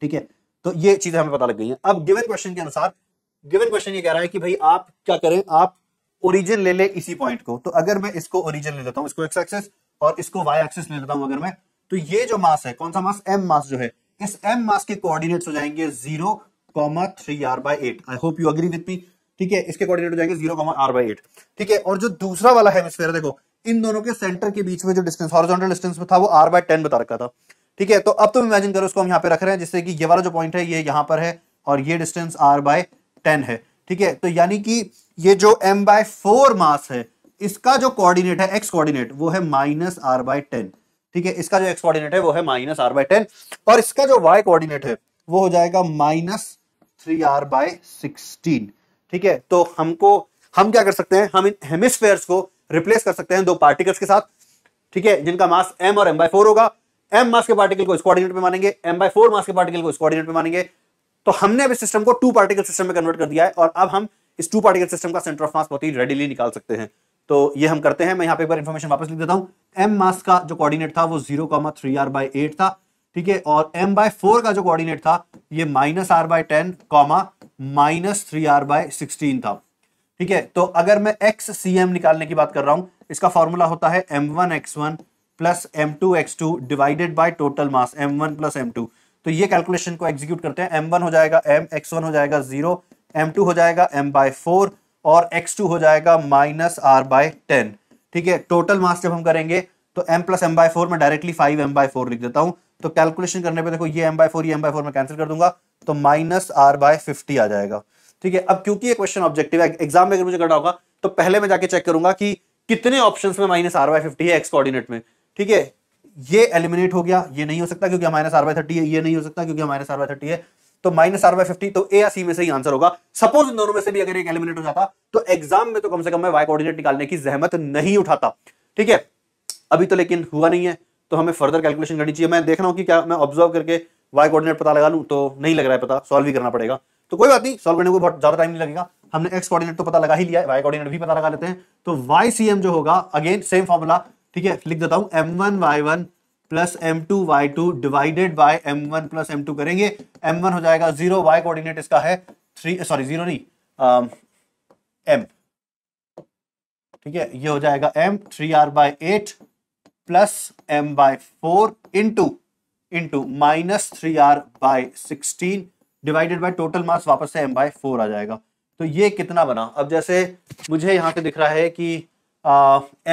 ठीक है तो ये चीजें हमें पता लग गई है अब गिवन क्वेश्चन के अनुसार गिवन क्वेश्चन ये कह रहा है कि भाई आप क्या करें आप ओरिजिन ले ले इसी पॉइंट को तो अगर मैं इसको ओरिजिन ले लेता हूं इसको एक्स एक्सेस और इसको वाई एक्सेस ले लेता हूं अगर मैं तो ये जो मास है कौन सा मास एम मास जो है इस एम मास के कोऑर्डिनेट्स हो जाएंगे zero comma three R by eight I hope you agree with me ठीक है इसके कोऑर्डिनेट हो जाएंगे zero comma R by eight ठीक है और जो दूसरा वाला हेमिस्फेयर देखो इन दोनों के सेंटर के बीच में जो डिस्टेंस हॉरिजॉन्टल डिस्टेंस था वो आर बाय टेन बता रखा था ठीक है तो अब तुम इमेजिन करो उसको हम यहाँ पे रख रहे हैं जिससे कि ये वाला जो पॉइंट है ये यहाँ पर है और ये डिस्टेंस आर बाय टेन है ठीक है तो यानी कि ये जो एम बाय फोर मास है इसका जो कोऑर्डिनेट है एक्स कोऑर्डिनेट वो है माइनस आर बाय टेन ठीक है इसका जो एक्स कोऑर्डिनेट है वो है माइनस आर बाय टेन और इसका जो वाई कोऑर्डिनेट है वो हो जाएगा minus three R by sixteen ठीक है तो हमको हम क्या कर सकते हैं हम इन हेमिस्फेयर्स को रिप्लेस कर सकते हैं दो पार्टिकल्स के साथ ठीक है जिनका मास एम और एम बाई फोर होगा एम मास के पार्टिकल को इस कोऑर्डिनेट पे मानेंगे एम बाई फोर मास के पार्टिकल को इस कोऑर्डिनेट पे मानेंगे तो हमने अब इस सिस्टम को टू पार्टिकल सिस्टम में कन्वर्ट कर दिया है और अब हम इस टू पार्टिकल सिस्टम का सेंटर ऑफ मास बहुत ही रेडिली निकाल सकते हैं तो ये हम करते हैं मैं यहाँ पे एक बार इन्फॉर्मेशन वापस लिख देता हूँ एम मास का जो कोऑर्डिनेट था वो zero comma three R by eight था ठीक है और एम बाय फोर का जो कोऑर्डिनेट था ये minus R by ten comma minus three R by sixteen था ठीक है तो अगर मैं एक्स सी एम निकालने की बात कर रहा हूं इसका फॉर्मूला होता है M one X one plus M two X two divided by total mass M one plus M two तो ये कैलकुलेशन को एग्जीक्यूट करते हैं एम वन हो जाएगा एम एक्स वन हो जाएगा जीरो एम टू हो जाएगा एम बाय फोर और एक्स टू हो जाएगा माइनस आर बाय टेन ठीक है टोटल मास जब हम करेंगे तो m plus M by four में directly five M by four लिख देता हूं तो कैलकुलेशन करने पे देखो ये एम बाय फोर ये एम बाय फोर में कैंसिल कर दूंगा तो माइनस आर बाय फिफ्टी आ जाएगा ठीक है अब क्योंकि ये क्वेश्चन ऑब्जेक्टिव है एग्जाम में अगर मुझे करना होगा तो पहले मैं जाके चेक करूंगा कि कितने ऑप्शन में माइनस आर बाय फिफ्टी है एक्स कोऑर्डिनेट में ठीक है ये एलिमिनेट हो गया ये नहीं हो सकता क्योंकि माइनस आर बाय थर्टी है ये नहीं हो सकता क्योंकि माइनस आर बाय थर्टी है तो माइनस आर बाय फिफ्टी तो ए या सी में से ही आंसर होगा सपोज इन दोनों में से भी अगर एक एलिमिनेट हो जाता तो एग्जाम में तो कम से कम मैं वाई कोऑर्डिनेट निकालने की जहमत नहीं उठाता ठीक है अभी तो लेकिन हुआ नहीं है तो हमें फर्दर कैलकुलेशन करनी चाहिए मैं देख रहा हूँ कि क्या मैं ऑब्जर्व करके वाई कोऑर्डिनेट पता लगा लूँ तो नहीं लग रहा है पता सॉल्व ही करना पड़ेगा तो कोई बात नहीं सॉल्व करने को बहुत ज्यादा टाइम नहीं लगेगा हमने एक्स कोऑर्डिनेट तो पता लगा ही लिया है वाई कोऑर्डिनेट भी पता लगा लेते हैं तो वाई सी एम जो होगा अगेन सेम फॉर्मूला ठीक है लिख देता हूँ M one Y one plus M two Y two divided by M one plus M two करेंगे एम वन हो जाएगा जीरो वाई कोऑर्डिनेट इसका है थ्री सॉरी जीरो नहीं एम ठीक है ये हो जाएगा M three R by eight plus M by four into into minus three R by sixteen divided by total mass वापस से एम बाय फोर आ जाएगा तो ये कितना बना अब जैसे मुझे यहां पे दिख रहा है कि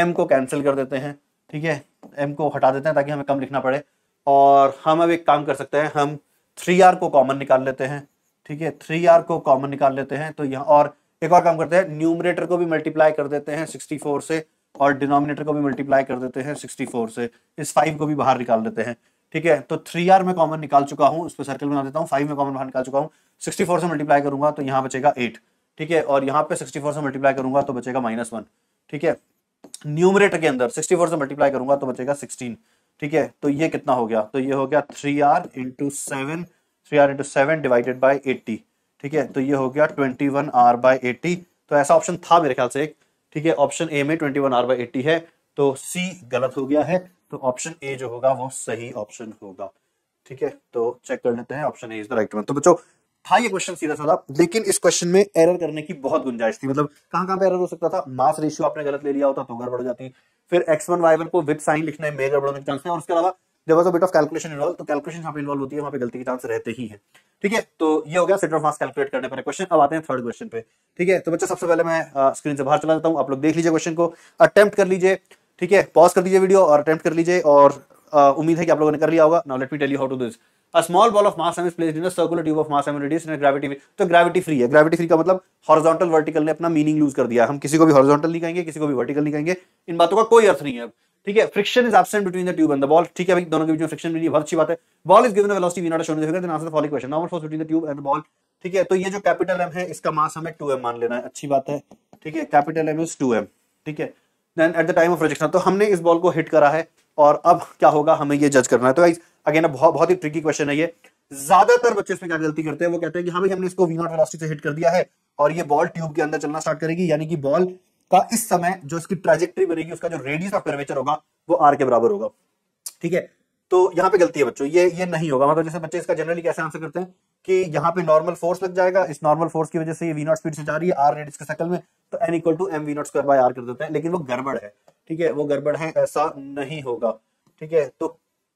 एम को कैंसिल कर देते हैं ठीक है एम को हटा देते हैं ताकि हमें कम लिखना पड़े और हम अब एक काम कर सकते हैं हम थ्री आर को कॉमन निकाल लेते हैं ठीक है थ्री आर को कॉमन निकाल लेते हैं तो यहाँ और एक और काम करते हैं न्यूमरेटर को भी मल्टीप्लाई कर देते हैं सिक्सटी फोर से और डिनोमिनेटर को भी मल्टीप्लाई कर देते हैं सिक्सटी फोर से इस फाइव को भी बाहर निकाल देते हैं ठीक है तो थ्री आर में कॉमन निकाल चुका हूँ उस पर सर्कल बना देता हूँ फाइव में कॉमन बाहर निकाल चुका हूँ सिक्सटी फोर से मल्टीप्लाई करूंगा तो यहाँ बचेगा एट ठीक है और यहाँ पे सिक्सटी फोर से मल्टीप्लाई करूंगा तो बचेगा माइनस वन ठीक है न्यूमरेटर के अंदर 64 से मल्टीप्लाई करूंगा तो बचेगा 16 ठीक है तो ये कितना हो गया तो ये हो गया 3r R into seven three R into seven divided by eighty ठीक है तो ये हो गया 21r one R by eighty तो ऐसा ऑप्शन था मेरे ख्याल से एक ठीक है ऑप्शन ए में 21 वन आर बाई एटी है तो सी गलत हो गया है तो ऑप्शन ए जो होगा वो सही ऑप्शन होगा ठीक है तो चेक कर लेते हैं option A is the right one तो बच्चों था हाँ, ये क्वेश्चन सीधा साधा लेकिन इस क्वेश्चन में एरर करने की बहुत गुंजाइश थी मतलब कहां कहां पे एरर हो सकता था मास रेशियो आपने गलत ले लिया होता तो गड़बड़ जाती है फिर एक्स वन वाई वन को विद साइन लिखने में गड़बड़ होने के चांस है और उसके अलावा जब वो बिट ऑफ कैलकुलेशन इन्वॉल्व तो कैलकुलेशन यहाँ पे इन्वॉल्व होती है वहाँ पे गलती के चांस रहते ही है ठीक है तो ये हो गया सेंटर ऑफ मास कैलकुलेट करने पर क्वेश्चन अब आते हैं थर्ड क्वेश्चन पे ठीक है तो बच्चा सबसे पहले मैं स्क्रीन से बाहर चला जाता हूँ आप लोग देख लीजिए क्वेश्चन को अटेम्प्ट कर लीजिए ठीक है पॉज कर दीजिए वीडियो और अटेम्प्ट कर लीजिए और उम्मीद है कि आप लोगों ने कर लिया होगा now let me tell you how to this small ball of mass M is in circular tube of mass M reduce in gravity तो ग्रेविटी फ्री है ग्रेविटी फ्री का मतलब हॉरिजॉन्टल वर्टिकल ने अपना मीनिंग लूज कर दिया हम किसी को भी हॉरिजॉन्टल नहीं कहेंगे किसी को भी वर्टिकल नहीं कहेंगे इन बातों का कोई अर्थ नहीं है ठीक है friction is absent between the tube and the ball ठीक है दोनों के बीच में फ्रिक्शन भी बहुत अच्छी बात है ball is given velocity V not shown the answer the following question normal force between the tube and the ball ठीक है तो ये जो कैपिटल एम है इसका मास हमें 2m मान लेना है अच्छी बात है ठीक है कैपिटल एम इज 2m ठीक है then at the time of projection तो हमने इस बॉल को हिट करा है और अब क्या होगा हमें ये जज करना है तो गाइस अगेन बहुत बहुत ही ट्रिकी क्वेश्चन है ये ज्यादातर बच्चे इसमें क्या गलती करते हैं वो कहते हैं कि हाँ भाई हमने इसको वी वेलोसिटी से हिट कर दिया है और ये बॉल ट्यूब के अंदर चलना स्टार्ट करेगी यानी कि बॉल का इस समय जो इसकी ट्रेजेक्ट्री बनेगी उसका जो रेडियस ऑफ कर्वेचर होगा वो आर के बराबर होगा ठीक है तो यहाँ पे गलती है बच्चों ये ये नहीं होगा मतलब जैसे बच्चे इसका जनरली कैसे आंसर करते हैं कि यहाँ पे नॉर्मल फोर्स लग जाएगा इस नॉर्मल फोर्स की वजह से ये वी नॉट स्पीड से जा रही है आर रेडियस के सकल में तो N equal to M V not square by R कर देते हैं लेकिन वो गड़बड़ है ठीक है वो गड़बड़ है ऐसा नहीं होगा ठीक है तो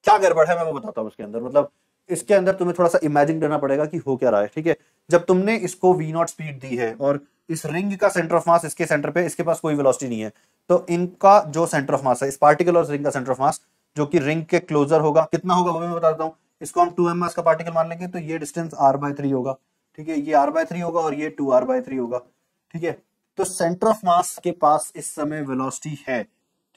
क्या गड़बड़ है मैं वो बताता हूँ उसके अंदर मतलब इसके अंदर तुम्हें थोड़ा सा इमेजिन करना पड़ेगा कि हो क्या रहा है ठीक है जब तुमने इसको वी नॉट स्पीड दी है और इस रिंग का सेंटर ऑफ मास इसके सेंटर पे इसके पास कोई वेलोसिटी नहीं है तो इनका जो सेंटर ऑफ मास है इस पार्टिकल और रिंग का सेंटर ऑफ मास जो कि रिंग के क्लोजर होगा कितना होगा वो मैं बताता हूँ इसको हम टू एम मास का पार्टिकल मान लेंगे तो ये डिस्टेंस आर बाय थ्री होगा ठीक है ये आर बाय थ्री होगा और ये टू आर बाय थ्री होगा ठीक है तो सेंटर ऑफ मास के पास इस समय वेलोसिटी है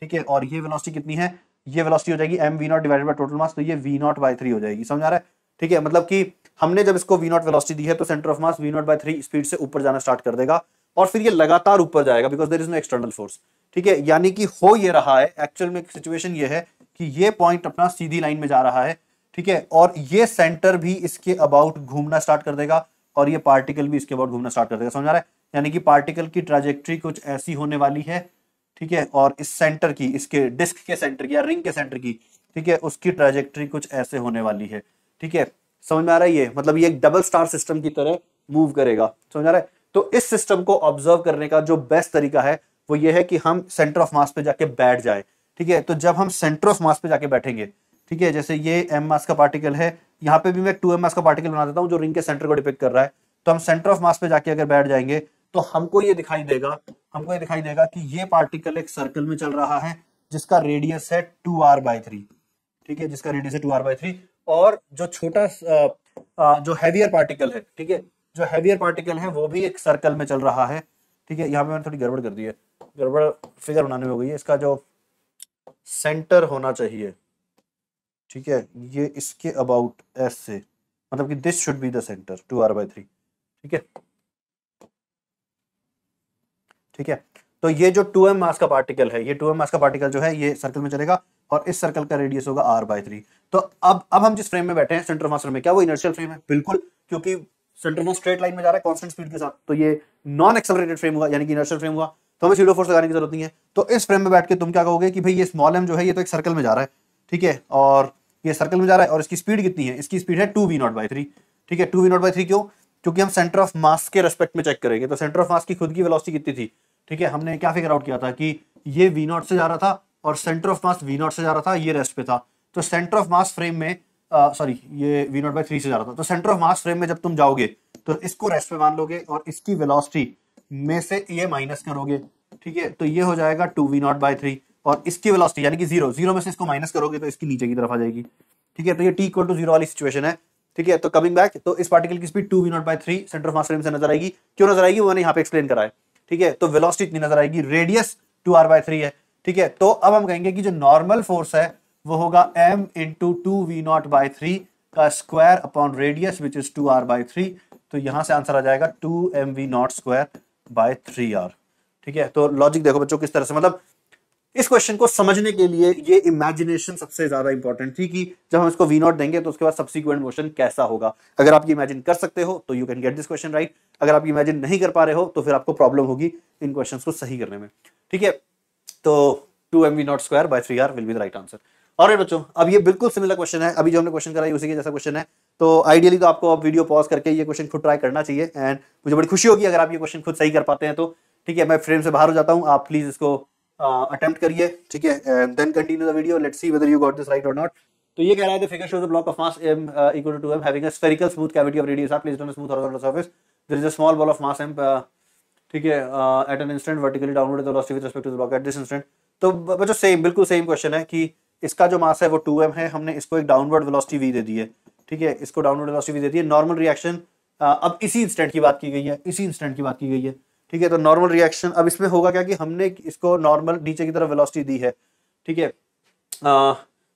ठीक है और ये वेलोसिटी कितनी है ये वेलोसिटी हो जाएगी M V naught divided by total mass तो ये वी नॉट बाय थ्री हो जाएगी समझ आ रहा है ठीक है मतलब कि हमने जब इसको वी नॉट वेलोसिटी दी है तो centre of mass V naught by three speed से ऊपर जाना स्टार्ट कर देगा और फिर ये लगातार ऊपर जाएगा because there is no external force ठीक है यानी कि हो ये रहा है एक्चुअल में सिचुएशन ये है कि ये पॉइंट अपना सीधी लाइन में जा रहा है ठीक है और ये सेंटर भी इसके अबाउट घूमना स्टार्ट कर देगा और ये पार्टिकल भी इसके अबाउट घूमना स्टार्ट कर देगा समझ आ रहा है यानी कि पार्टिकल की ट्राजेक्ट्री कुछ ऐसी होने वाली है ठीक है और इस सेंटर की इसके डिस्क के सेंटर की या रिंग के सेंटर की ठीक है उसकी ट्राजेक्ट्री कुछ ऐसे होने वाली है ठीक है समझ में आ रहा है ये मतलब ये एक डबल स्टार सिस्टम की तरह मूव करेगा समझ आ रहा है तो इस सिस्टम को ऑब्जर्व करने का जो बेस्ट तरीका है वो ये है कि हम सेंटर ऑफ मास पे जाके बैठ जाए ठीक है तो जब हम सेंटर ऑफ मास पे जाके बैठेंगे ठीक है जैसे ये एम मास का पार्टिकल है यहाँ पे भी मैं टू एम मास का पार्टिकल बना देता हूँ जो रिंग के सेंटर को डिपेक्ट कर रहा है तो हम सेंटर ऑफ मास पे जाके अगर बैठ जाएंगे तो हमको ये दिखाई देगा हमको ये दिखाई देगा कि ये पार्टिकल एक सर्कल में चल रहा है जिसका रेडियस है टू आर बाय थ्री ठीक है जिसका रेडियस है टू आर बाय थ्री और जो छोटा जो हैवियर पार्टिकल है ठीक है जो हैवियर पार्टिकल है वो भी एक सर्कल में चल रहा है ठीक है यहाँ पे मैंने थोड़ी गड़बड़ कर दी है गड़बड़ फिगर बनाने में हो गई है इसका जो सेंटर होना चाहिए ठीक है ये इसके अबाउट एस से मतलब कि this should be the centre two R by three ठीक है ठीक है तो ये जो टू एम मास का पार्टिकल है ये टू एम मास का पार्टिकल जो है ये सर्कल में चलेगा और इस सर्कल का रेडियस होगा आर बाय थ्री तो अब अब हम जिस फ्रेम में बैठे हैं सेंटर मास में क्या वो इनर्शियल फ्रेम है बिल्कुल क्योंकि सेंटर ऑफ स्ट्रेट लाइन में जा रहा है कॉन्स्टेंट स्पीड के साथ तो ये नॉन एक्सेलरेटेड फ्रेम हुआ यानी कि इनर्शियल फ्रेम हुआ तो हमें सीडो फोर्स लगाने की जरूरत नहीं है तो इस फ्रेम में बैठ के तुम क्या कहोगे कि भाई ये स्मॉल एम जो है ये तो एक सर्कल में जा रहा है ठीक है और ये सर्कल में जा रहा है और इसकी स्पीड कितनी है इसकी स्पीड है two V naught by three ठीक है two V naught by three क्यों क्योंकि हम सेंटर ऑफ मास के रेस्पेक्ट में चेक करेंगे तो सेंटर ऑफ मास की खुद की वेलोसिटी कितनी थी ठीक है हमने क्या फिगर आउट किया था कि ये वी नॉट से जा रहा था और centre of mass V naught से जा रहा था ये रेस्ट पे था तो सेंटर ऑफ मास फ्रेम में सॉरी ये वी नॉट बाई थ्री से जा रहा था तो सेंटर ऑफ मास फ्रेम में जब तुम जाओगे तो इसको रेस्ट पे मान लोगे और इसकी वेलोसिटी में से ये माइनस करोगे ठीक है तो ये हो जाएगा two V naught by three और इसकी वेलोसिटी यानी कि जीरो जीरो में से इसको माइनस करोगे तो इसकी नीचे की तरफ आ जाएगी ठीक है तो ये टी इक्वल टू जीरो वाली सिचुएशन है ठीक है तो कमिंग बैक तो इस पार्टिकल की speed two V naught by three centre of mass frame से नजर आएगी क्यों नजर आएगी वो मैंने यहाँ पे एक्सप्लेन कराया ठीक है तो वेलोसिटी इतनी नजर आएगी radius two R by three है ठीक है तो अब हम कहेंगे कि जो नॉर्मल फोर्स है वो होगा M into two V naught by three का square upon radius which is two R by three तो यहां से आंसर आ जाएगा two M V not square by three R ठीक है तो लॉजिक देखो बच्चों किस तरह से मतलब इस क्वेश्चन को समझने के लिए ये इमेजिनेशन सबसे ज्यादा इंपॉर्टेंट थी कि जब हम इसको वी नॉट देंगे तो उसके बाद सब्सिक्वेंट मोशन कैसा होगा अगर आप ये इमेजिन कर सकते हो तो you can get this question right अगर आप इमेजिन नहीं कर पा रहे हो तो फिर आपको प्रॉब्लम होगी इन क्वेश्चन को सही करने में ठीक है तो two M V not square by three R will be the right answer और बच्चों अब ये बिल्कुल सिमिलर क्वेश्चन है अभी जो हमने क्वेश्चन कराई उसी के जैसा क्वेश्चन है तो आइडियली तो आपको आप वीडियो पॉज करके ये क्वेश्चन खुद ट्राई करना चाहिए एंड मुझे बड़ी खुशी होगी अगर आप ये क्वेश्चन खुद सही कर पाते हैं तो ठीक है मैं फ्रेम से बाहर हो जाता हूँ आप प्लीज इसको अटेम्प्ट करिए ठीक है then continue the video let's see whether you got this right और नॉट तो ये कह रहा है the figure shows the block of mass m equal uh, to to 2m having a spherical smooth cavity of radius r placed on a smooth horizontal surface there is a small ball of mass m uh, ठीक है at an instant vertically downward the velocity with respect to the block at this instant तो बच्चों same बिल्कुल same question है कि इसका जो मास है वो 2m है हमने इसको एक डाउनवर्ड वेलोसिटी v दे दी है ठीक है इसको डाउनवर्ड वेलोसिटी v दे दी है नॉर्मल रिएक्शन uh, अब इसी इंस्टेंट की बात की गई है इसी इंस्टेंट की बात की गई है ठीक है तो नॉर्मल रिएक्शन अब इसमें होगा क्या कि हमने इसको नॉर्मल नीचे की तरफ वेलोसिटी दी है ठीक है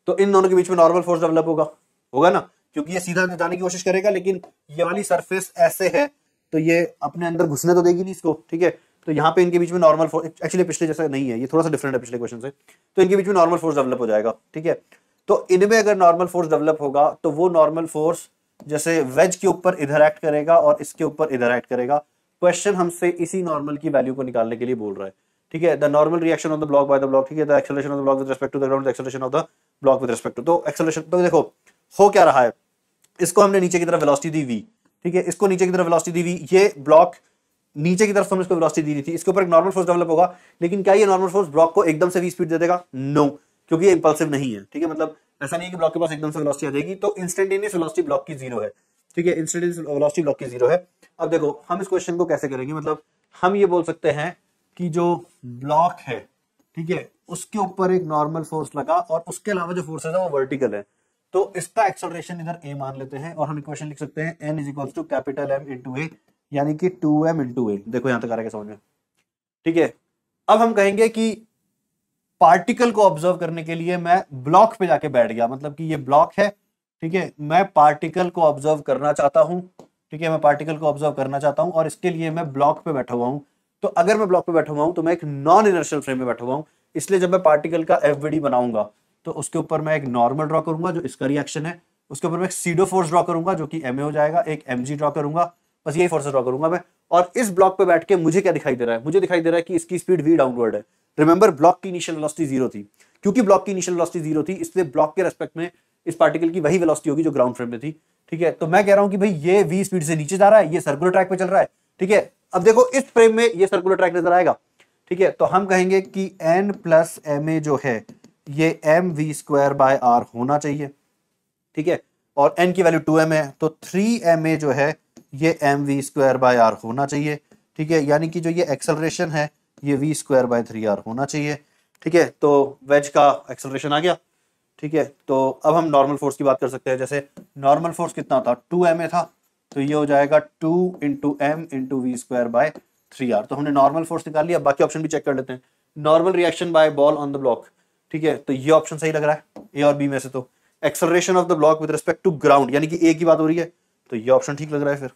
तो इन दोनों के बीच में नॉर्मल फोर्स डेवलप होगा होगा ना क्योंकि ये सीधा जाने की कोशिश करेगा लेकिन ये वाली सरफेस ऐसे है तो ये अपने अंदर घुसने तो देगी नहीं इसको ठीक है तो यहाँ पे इनके बीच में नॉर्मल फोर्स एक्चुअली पिछले जैसा नहीं है ये थोड़ा सा डिफरेंट है पिछले क्वेश्चन से तो इनके बीच में नॉर्मल फोर्स डेवलप हो जाएगा ठीक है तो इनमें अगर नॉर्मल फोर्स डेवलप होगा तो वो नॉर्मल फोर्स जैसे वेज के ऊपर इधर एक्ट करेगा और इसके ऊपर इधर एक्ट करेगा क्वेश्चन हमसे इसी नॉर्मल की वैल्यू को निकालने के लिए बोल रहा है ठीक है the normal reaction of the block by the block ठीक है the acceleration of the block with respect to the ground acceleration of the block with respect to तो एक्सेलरेशन तो देखो हो क्या रहा है इसको हमने नीचे की तरफ वेलोसिटी दी वी ठीक है इसको नीचे की तरफ वेलोसिटी दी वी ये ब्लॉक नीचे की तरफ हमने इसको वेलोसिटी दी थी इसके ऊपर एक नॉर्मल फोर्स डेवलप होगा लेकिन क्या ये नॉर्मल फोर्स ब्लॉक को एकदम से वी स्पीड दे देगा नो क्योंकि ये इंपल्सिव नहीं है ठीक है मतलब ऐसा नहीं है कि ब्लॉक के पास एकदम से वेलोसिटी आ जाएगी तो इंस्टेंटेनियस वेलोसिटी ब्लॉक की जीरो है ठीक है इंसिडेंस वेलोसिटी ब्लॉक की जीरो है अब देखो हम इस क्वेश्चन को कैसे करेंगे मतलब हम ये बोल सकते हैं कि जो ब्लॉक है ठीक है उसके ऊपर एक नॉर्मल फोर्स लगा और उसके अलावा जो फोर्सेज है वो वर्टिकल है तो इसका एक्सलरेशन इधर ए मान लेते हैं और हम इक्वेशन लिख सकते हैं N is equals to capital M into A यानी कि टू एम इंटू ए देखो यहां तक आ रहा है समझ में ठीक है अब हम कहेंगे कि पार्टिकल को ऑब्जर्व करने के लिए मैं ब्लॉक पे जाके बैठ गया मतलब कि ये ब्लॉक है ठीक है मैं पार्टिकल को ऑब्जर्व करना चाहता हूँ ठीक है मैं पार्टिकल को ऑब्जर्व करना चाहता हूँ और इसके लिए मैं ब्लॉक पे बैठा हुआ हूँ तो अगर मैं ब्लॉक पे बैठा हुआ हूँ तो मैं एक नॉन इनर्शियल फ्रेम में बैठा हुआ हूँ इसलिए जब मैं पार्टिकल का एफ बनाऊंगा तो उसके ऊपर मैं एक नॉर्मल ड्रॉ करूंगा जो इसका रिएक्शन है उसके ऊपर मैं एक सीडो फोर्स ड्रॉ करूंगा जो कि एम हो जाएगा एक एम ड्रॉ करूंगा बस यही फोर्स ड्रॉ करूंगा मैं और इस ब्लॉक पे बैठ के मुझे क्या दिखाई दे रहा है मुझे दिखाई दे रहा है कि इसकी स्पीड वी डाउनवर्ड है रिमेंबर ब्लॉक की इनिशियल वेलोसिटी जीरो थी क्योंकि ब्लॉक की इनिशियल वेलोसिटी जीरो थी इसलिए ब्लॉक के रेस्पेक्ट में इस पार्टिकल की वही वेलोसिटी होगी जो ग्राउंड फ्रेम में थी ठीक है तो मैं कह रहा हूं कि भाई ये वी स्पीड से नीचे जा रहा है ये सर्कुलर ट्रैक पे चल रहा है ठीक है अब देखो इस फ्रेम में ये सर्कुलर ट्रैक नजर आएगा ठीक है तो हम कहेंगे कि एन प्लस एम ए जो है ये M V square by R होना चाहिए ठीक है और एन की वैल्यू टू एम है तो थ्री एम ए जो है ये M V square by R होना चाहिए ठीक है यानी कि जो ये एक्सेलरेशन है ये V square by three R होना चाहिए ठीक है तो वेज का एक्सेलरेशन आ गया ठीक है तो अब हम नॉर्मल फोर्स की बात कर सकते हैं जैसे नॉर्मल फोर्स कितना था टू एम ए था तो ये हो जाएगा two into M into we square by three R तो हमने नॉर्मल फोर्स निकाल लिया बाकी ऑप्शन भी चेक कर लेते हैं normal reaction by ball on the block ठीक है तो ये ऑप्शन सही लग रहा है ए और बी में से तो acceleration of the block with respect to ground यानी कि ए की बात हो रही है तो ये ऑप्शन ठीक लग रहा है फिर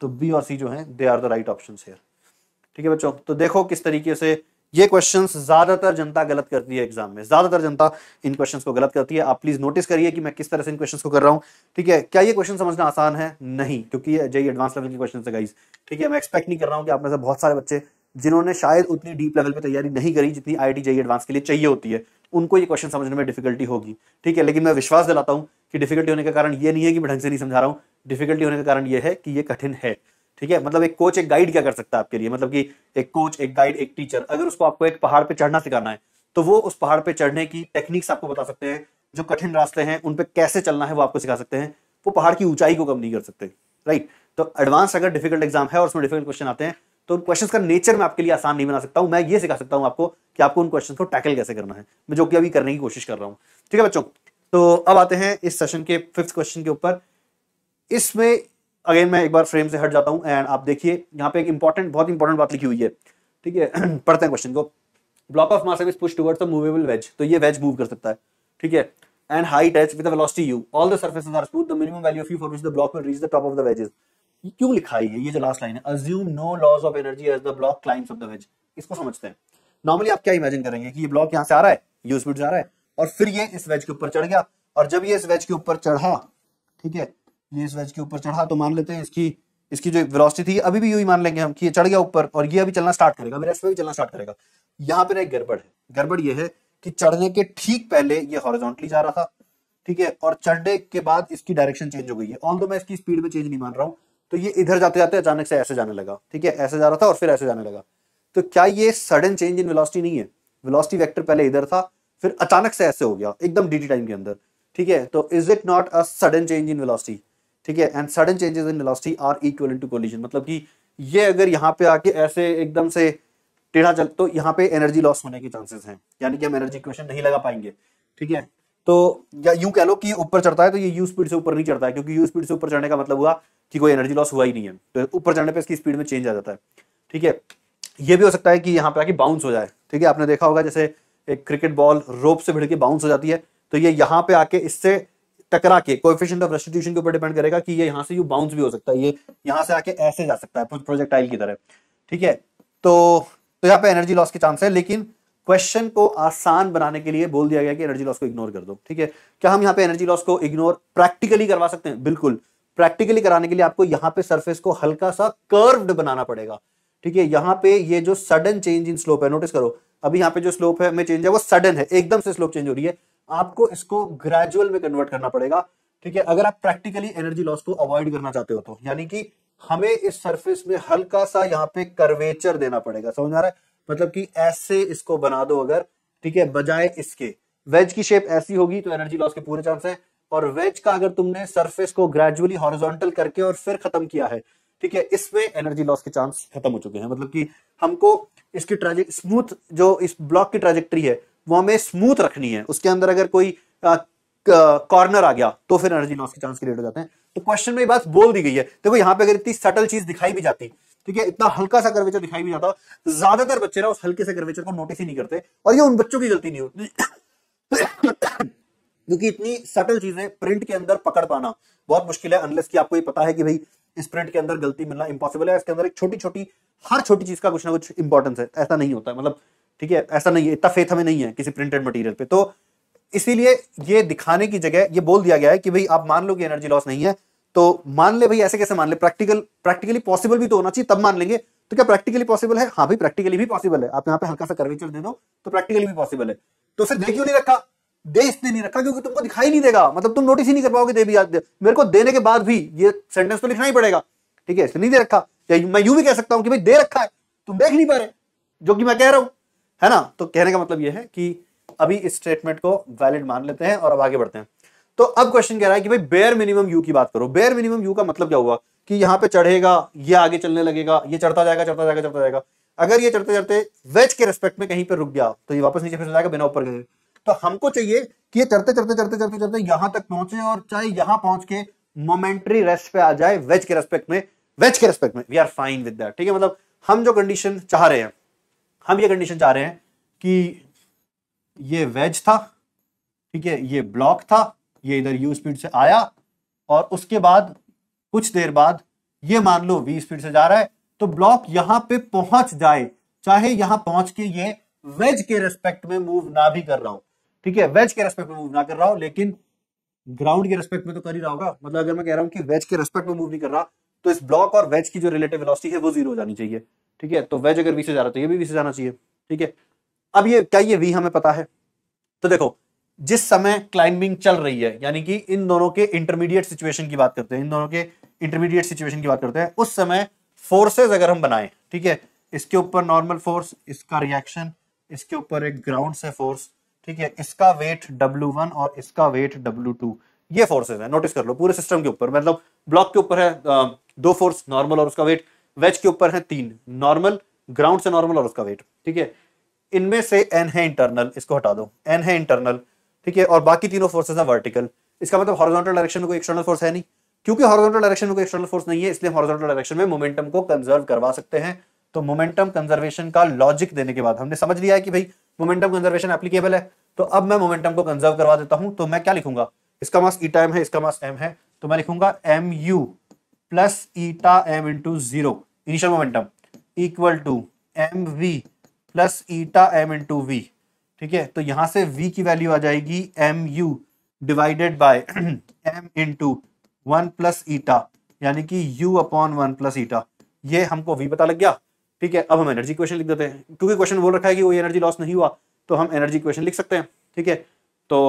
तो बी और सी जो है they are the right option ठीक है बच्चों तो देखो किस तरीके से ये क्वेश्चंस ज्यादातर जनता गलत करती है एग्जाम में ज्यादातर जनता इन क्वेश्चंस को गलत करती है आप प्लीज नोटिस करिए कि मैं किस तरह से इन क्वेश्चंस को कर रहा हूं ठीक है क्या ये क्वेश्चन समझना आसान है नहीं क्योंकि ये एडवांस लेवल के क्वेश्चन है गाइज ठीक है मैं एक्सपेक्ट नहीं कर रहा हूँ कि आप में से बहुत सारे बच्चे जिन्होंने शायद उतनी डीप लेवल पर तैयारी नहीं करी जितनी आई टी एडवांस के लिए चाहिए होती है उनको ये क्वेश्चन समझने में डिफिकल्टी होगी ठीक है लेकिन मैं विश्वास दिलाता हूँ कि डिफिकल्टी होने का कारण ये नहीं है कि मैं ढंग से नहीं समझा रहा हूँ डिफिकल्टी होने का कारण ये है कि ये कठिन है ठीक है मतलब एक कोच एक गाइड क्या कर सकता है आपके लिए मतलब कि एक कोच एक गाइड एक टीचर अगर उसको आपको एक पहाड़ पे चढ़ना सिखाना है तो वो उस पहाड़ पे चढ़ने की टेक्निक्स आपको बता सकते हैं जो कठिन रास्ते हैं उन पर कैसे चलना है वो आपको सिखा सकते हैं वो पहाड़ की ऊंचाई को कम नहीं कर सकते राइट तो एडवांस अगर डिफिकल्ट एग्जाम है और उसमें डिफिकल्ट क्वेश्चन आते हैं तो उन क्वेश्चन का नेचर मैं आपके लिए आसान नहीं बना सकता हूँ मैं ये सिखा सकता हूँ आपको कि आपको उन क्वेश्चन को टैकल कैसे करना है मैं जो कि अभी करने की कोशिश कर रहा हूँ ठीक है बच्चों तो अब आते हैं इस सेशन के फिफ्थ क्वेश्चन के ऊपर इसमें अगेन मैं एक बार फ्रेम से हट जाता हूँ एंड आप देखिए यहाँ पे एक इंपॉर्टेंट बहुत इंपॉर्टेंट बात लिखी हुई है ठीक है पढ़ते हैं क्वेश्चन को block of mass push towards the movable wedge तो ये वेज मूव कर सकता है ठीक है and height h with a velocity u all the surfaces are smooth the minimum value of u for which the block will the the top of the क्यों लिखा है ये जो लास्ट लाइन है assume no loss of energy as the block climbs of the wedge इसको समझते हैं normally आप क्या इमेजिन करेंगे कि ये ब्लॉक यहाँ से आ रहा है यू स्पीड से रहा है और फिर ये इस वेज के ऊपर चढ़ गया और जब ये इस वेज के ऊपर चढ़ा ठीक है ये इस वेज के ऊपर चढ़ा तो मान लेते हैं इसकी इसकी जो वेलोसिटी थी अभी भी यू ही मान लेंगे हम कि ये चढ़ गया ऊपर और ये अभी चलना स्टार्ट करेगा मेरे भी चलना स्टार्ट करेगा यहाँ पे ना एक गड़बड़ है गड़बड़ ये है कि चढ़ने के ठीक पहले ये हॉरिजॉन्टली जा रहा था ठीक है और चढ़ने के बाद इसकी डायरेक्शन चेंज हो गई है ऑल मैं इसकी स्पीड में चेंज नहीं मान रहा हूँ तो ये इधर जाते जाते अचानक से ऐसे जाने लगा ठीक है ऐसे जा रहा था और फिर ऐसे जाने लगा तो क्या ये सडन चेंज इन वेलोसिटी नहीं है वेलोसिटी वेक्टर पहले इधर था फिर अचानक से ऐसे हो गया एकदम डीटी टाइम के अंदर ठीक है तो is it not a sudden change in velocity ठीक है and sudden changes in velocity are equal to collision मतलब कि ये अगर यहाँ पे आके ऐसे एकदम से टेढ़ा चल तो यहाँ पे एनर्जी लॉस होने के चांसेस हैं यानी कि हम एनर्जी क्वेश्चन नहीं लगा पाएंगे ठीक है तो या यूं कह लो कि ऊपर चढ़ता है तो ये यू स्पीड से ऊपर नहीं चढ़ता है क्योंकि यू स्पीड से ऊपर चढ़ने का मतलब हुआ कि कोई एनर्जी लॉस हुआ ही नहीं है तो ऊपर चढ़ने पर इसकी स्पीड में चेंज आ जाता है ठीक है ये भी हो सकता है कि यहाँ पे आके बाउंस हो जाए ठीक है आपने देखा होगा जैसे एक क्रिकेट बॉल रोप से भिड़ के बाउंस हो जाती है तो ये यहाँ पे आके इससे टकरा के कोएफिशिएंट ऑफ रेस्टिट्यूशन के ऊपर डिपेंड करेगा कि ये यहाँ से यू बाउंस भी हो सकता है ये यहाँ से आके ऐसे जा सकता है प्रोजेक्टाइल की तरह ठीक है तो तो यहाँ पे एनर्जी लॉस के चांस है लेकिन क्वेश्चन को आसान बनाने के लिए बोल दिया गया कि एनर्जी लॉस को इग्नोर कर दो ठीक है क्या हम यहाँ पे एनर्जी लॉस को इग्नोर प्रैक्टिकली करवा सकते हैं बिल्कुल प्रैक्टिकली कराने के लिए आपको यहाँ पे सरफेस को हल्का सा कर्व्ड बनाना पड़ेगा ठीक है यहाँ पे ये जो सडन चेंज इन स्लोप है नोटिस करो अभी यहाँ पे जो स्लोप है में चेंज है वो सडन है एकदम से स्लोप चेंज हो रही है आपको इसको ग्रेजुअल में कन्वर्ट करना पड़ेगा ठीक है अगर आप प्रैक्टिकली एनर्जी लॉस को अवॉइड करना चाहते हो तो यानी कि हमें इस सरफेस में हल्का सा यहाँ पे कर्वेचर देना पड़ेगा समझ आ रहा है मतलब कि ऐसे इसको बना दो अगर ठीक है बजाय इसके वेज की शेप ऐसी होगी तो एनर्जी लॉस के पूरे चांस है और वेज का अगर तुमने सरफेस को ग्रेजुअली हॉरिजॉन्टल करके और फिर खत्म किया है ठीक है इसमें एनर्जी लॉस के चांस खत्म हो चुके हैं मतलब कि हमको इसकी ट्राजेक्ट स्मूथ जो इस ब्लॉक की ट्राजेक्ट्री है वो हमें स्मूथ रखनी है उसके अंदर अगर कोई कॉर्नर आ गया तो फिर एनर्जी लॉस के चांस क्रिएट हो जाते हैं तो क्वेश्चन में बात बोल दी गई है देखो यहाँ पे अगर इतनी सटल चीज दिखाई भी जाती ठीक है इतना हल्का सा कर्वेचर दिखाई भी जाता ज्यादातर बच्चे ना उस हल्के से कर्वेचर को नोटिस ही नहीं करते और ये उन बच्चों की गलती नहीं होती क्योंकि इतनी सटल चीजें प्रिंट के अंदर पकड़ पाना बहुत मुश्किल है अनलेस कि आपको ये पता है कि भाई स्प्रिंट के अंदर गलती मिलना इम्पॉसिबल है इसके अंदर एक छोटी छोटी हर छोटी चीज का कुछ ना कुछ इंपॉर्टेंस है ऐसा नहीं होता है मतलब ठीक है ऐसा नहीं है इतना फेथ हमें नहीं है किसी प्रिंटेड मटीरियल पे तो इसीलिए ये दिखाने की जगह ये बोल दिया गया है कि भाई आप मान लो कि एनर्जी लॉस नहीं है तो मान ले भाई ऐसे कैसे मान ले प्रैक्टिकल प्रैक्टिकली पॉसिबल भी तो होना चाहिए तब मान लेंगे तो क्या प्रैक्टिकली पॉसिबल है हाँ भाई प्रैक्टिकली भी पॉसिबल है आप यहाँ पे हल्का सा कर्वेचर दे दो तो प्रैक्टिकली भी पॉसिबल है तो फिर देखियो नहीं रखा देश ने नहीं रखा क्योंकि तुमको दिखाई नहीं देगा मतलब तुम नोटिस ही नहीं कर पाओगे दे भी दे। मेरे को देने के बाद भी ये सेंटेंस तो लिखना ही पड़ेगा ठीक है इसलिए नहीं दे रखा या मैं यूं भी कह सकता हूं कि भाई दे रखा है तुम देख नहीं पा रहे जो कि मैं कह रहा हूं है ना तो कहने का मतलब यह है कि अभी इस स्टेटमेंट को वैलिड मान लेते हैं और अब आगे बढ़ते हैं तो अब क्वेश्चन कह रहा है कि भाई बेयर मिनिमम यू की बात करो बेयर मिनिमम यू का मतलब क्या हुआ कि यहां पे चढ़ेगा ये आगे चलने लगेगा ये चढ़ता जाएगा चढ़ता जाएगा चढ़ता जाएगा अगर ये चढ़ते चढ़ते वेज के रेस्पेक्ट में कहीं पर रुक गया तो ये वापस नीचे फिर जाएगा बिना ऊपर गए तो हमको चाहिए कि ये चढ़ते चढ़ते चढ़ते चढ़ते चढ़ते यहां तक पहुंचे और चाहे यहां पहुंच के मोमेंट्री रेस्ट पे आ जाए वेज के रेस्पेक्ट में वेज के रेस्पेक्ट में we are fine with that ठीक है मतलब हम जो कंडीशन चाह रहे हैं हम ये कंडीशन चाह रहे हैं कि ये वेज था ठीक है ये ब्लॉक था ये इधर यू स्पीड से आया और उसके बाद कुछ देर बाद ये मान लो वी स्पीड से जा रहा है तो ब्लॉक यहां पे पहुंच जाए चाहे यहां पहुंच के ये वेज के रेस्पेक्ट में मूव ना भी कर रहा हूं ठीक है वेज के रेस्पेक्ट में मूव ना कर रहा हूं लेकिन ग्राउंड के रेस्पेक्ट में तो कर ही रहा होगा मतलब अगर मैं कह रहा हूं कि वेज के रेस्पेक्ट में मूव नहीं कर रहा तो इस ब्लॉक और वेज की जो रिलेटिव वेलोसिटी है वो जीरो हो जानी चाहिए ठीक है तो वेज अगर वी से जा रहा तो ये भी वी से जाना चाहिए ठीक है अब ये क्या ये वी हमें पता है तो देखो जिस समय क्लाइंबिंग चल रही है यानी कि इन दोनों के इंटरमीडिएट सिचुएशन की बात करते हैं इन दोनों के इंटरमीडिएट सिचुएशन की बात करते हैं उस समय फोर्सेज अगर हम बनाए ठीक है इसके ऊपर नॉर्मल फोर्स इसका रिएक्शन इसके ऊपर एक ग्राउंड से फोर्स ठीक है इसका वेट W1 और इसका वेट W2 ये फोर्सेस है नोटिस कर लो पूरे सिस्टम के ऊपर मतलब ब्लॉक के ऊपर है दो फोर्स नॉर्मल और उसका वेट वेज के ऊपर है तीन नॉर्मल ग्राउंड से नॉर्मल और उसका वेट ठीक है इनमें से एन है इंटरनल इसको हटा दो एन है इंटरनल ठीक है और बाकी तीनों फोर्सेज है वर्टिकल इसका मतलब हॉरिजॉन्टल डायरेक्शन में कोई एक्सटर्नल फोर्स है नहीं क्योंकि हॉरिजॉन्टल डायरेक्शन में कोई एक्सटर्नल फोर्स नहीं है इसलिए हम हॉरिजॉन्टल डायरेक्शन में मोमेंटम को कंजर्व करवा सकते हैं तो मोमेंटम कंजर्वेशन का लॉजिक देने के बाद हमने समझ लिया है कि भाई मोमेंटम कंजर्वेशन एप्लीकेबल है तो अब मैं मोमेंटम को कंजर्व करवा देता हूं तो मैं क्या लिखूंगा इसका मास ईटा एम है इसका मास एम है तो मैं लिखूंगा M U plus eta M into zero initial momentum equal to M V plus eta M into V ठीक है तो यहां से v की वैल्यू आ जाएगी M U divided by M into one plus eta यानी कि u upon one plus eta ये हमको v पता लग गया ठीक है अब हम एनर्जी क्वेश्चन लिख देते हैं क्योंकि क्वेश्चन बोल रखा है कि वो एनर्जी लॉस नहीं हुआ तो हम एनर्जी क्वेश्चन लिख सकते हैं ठीक है तो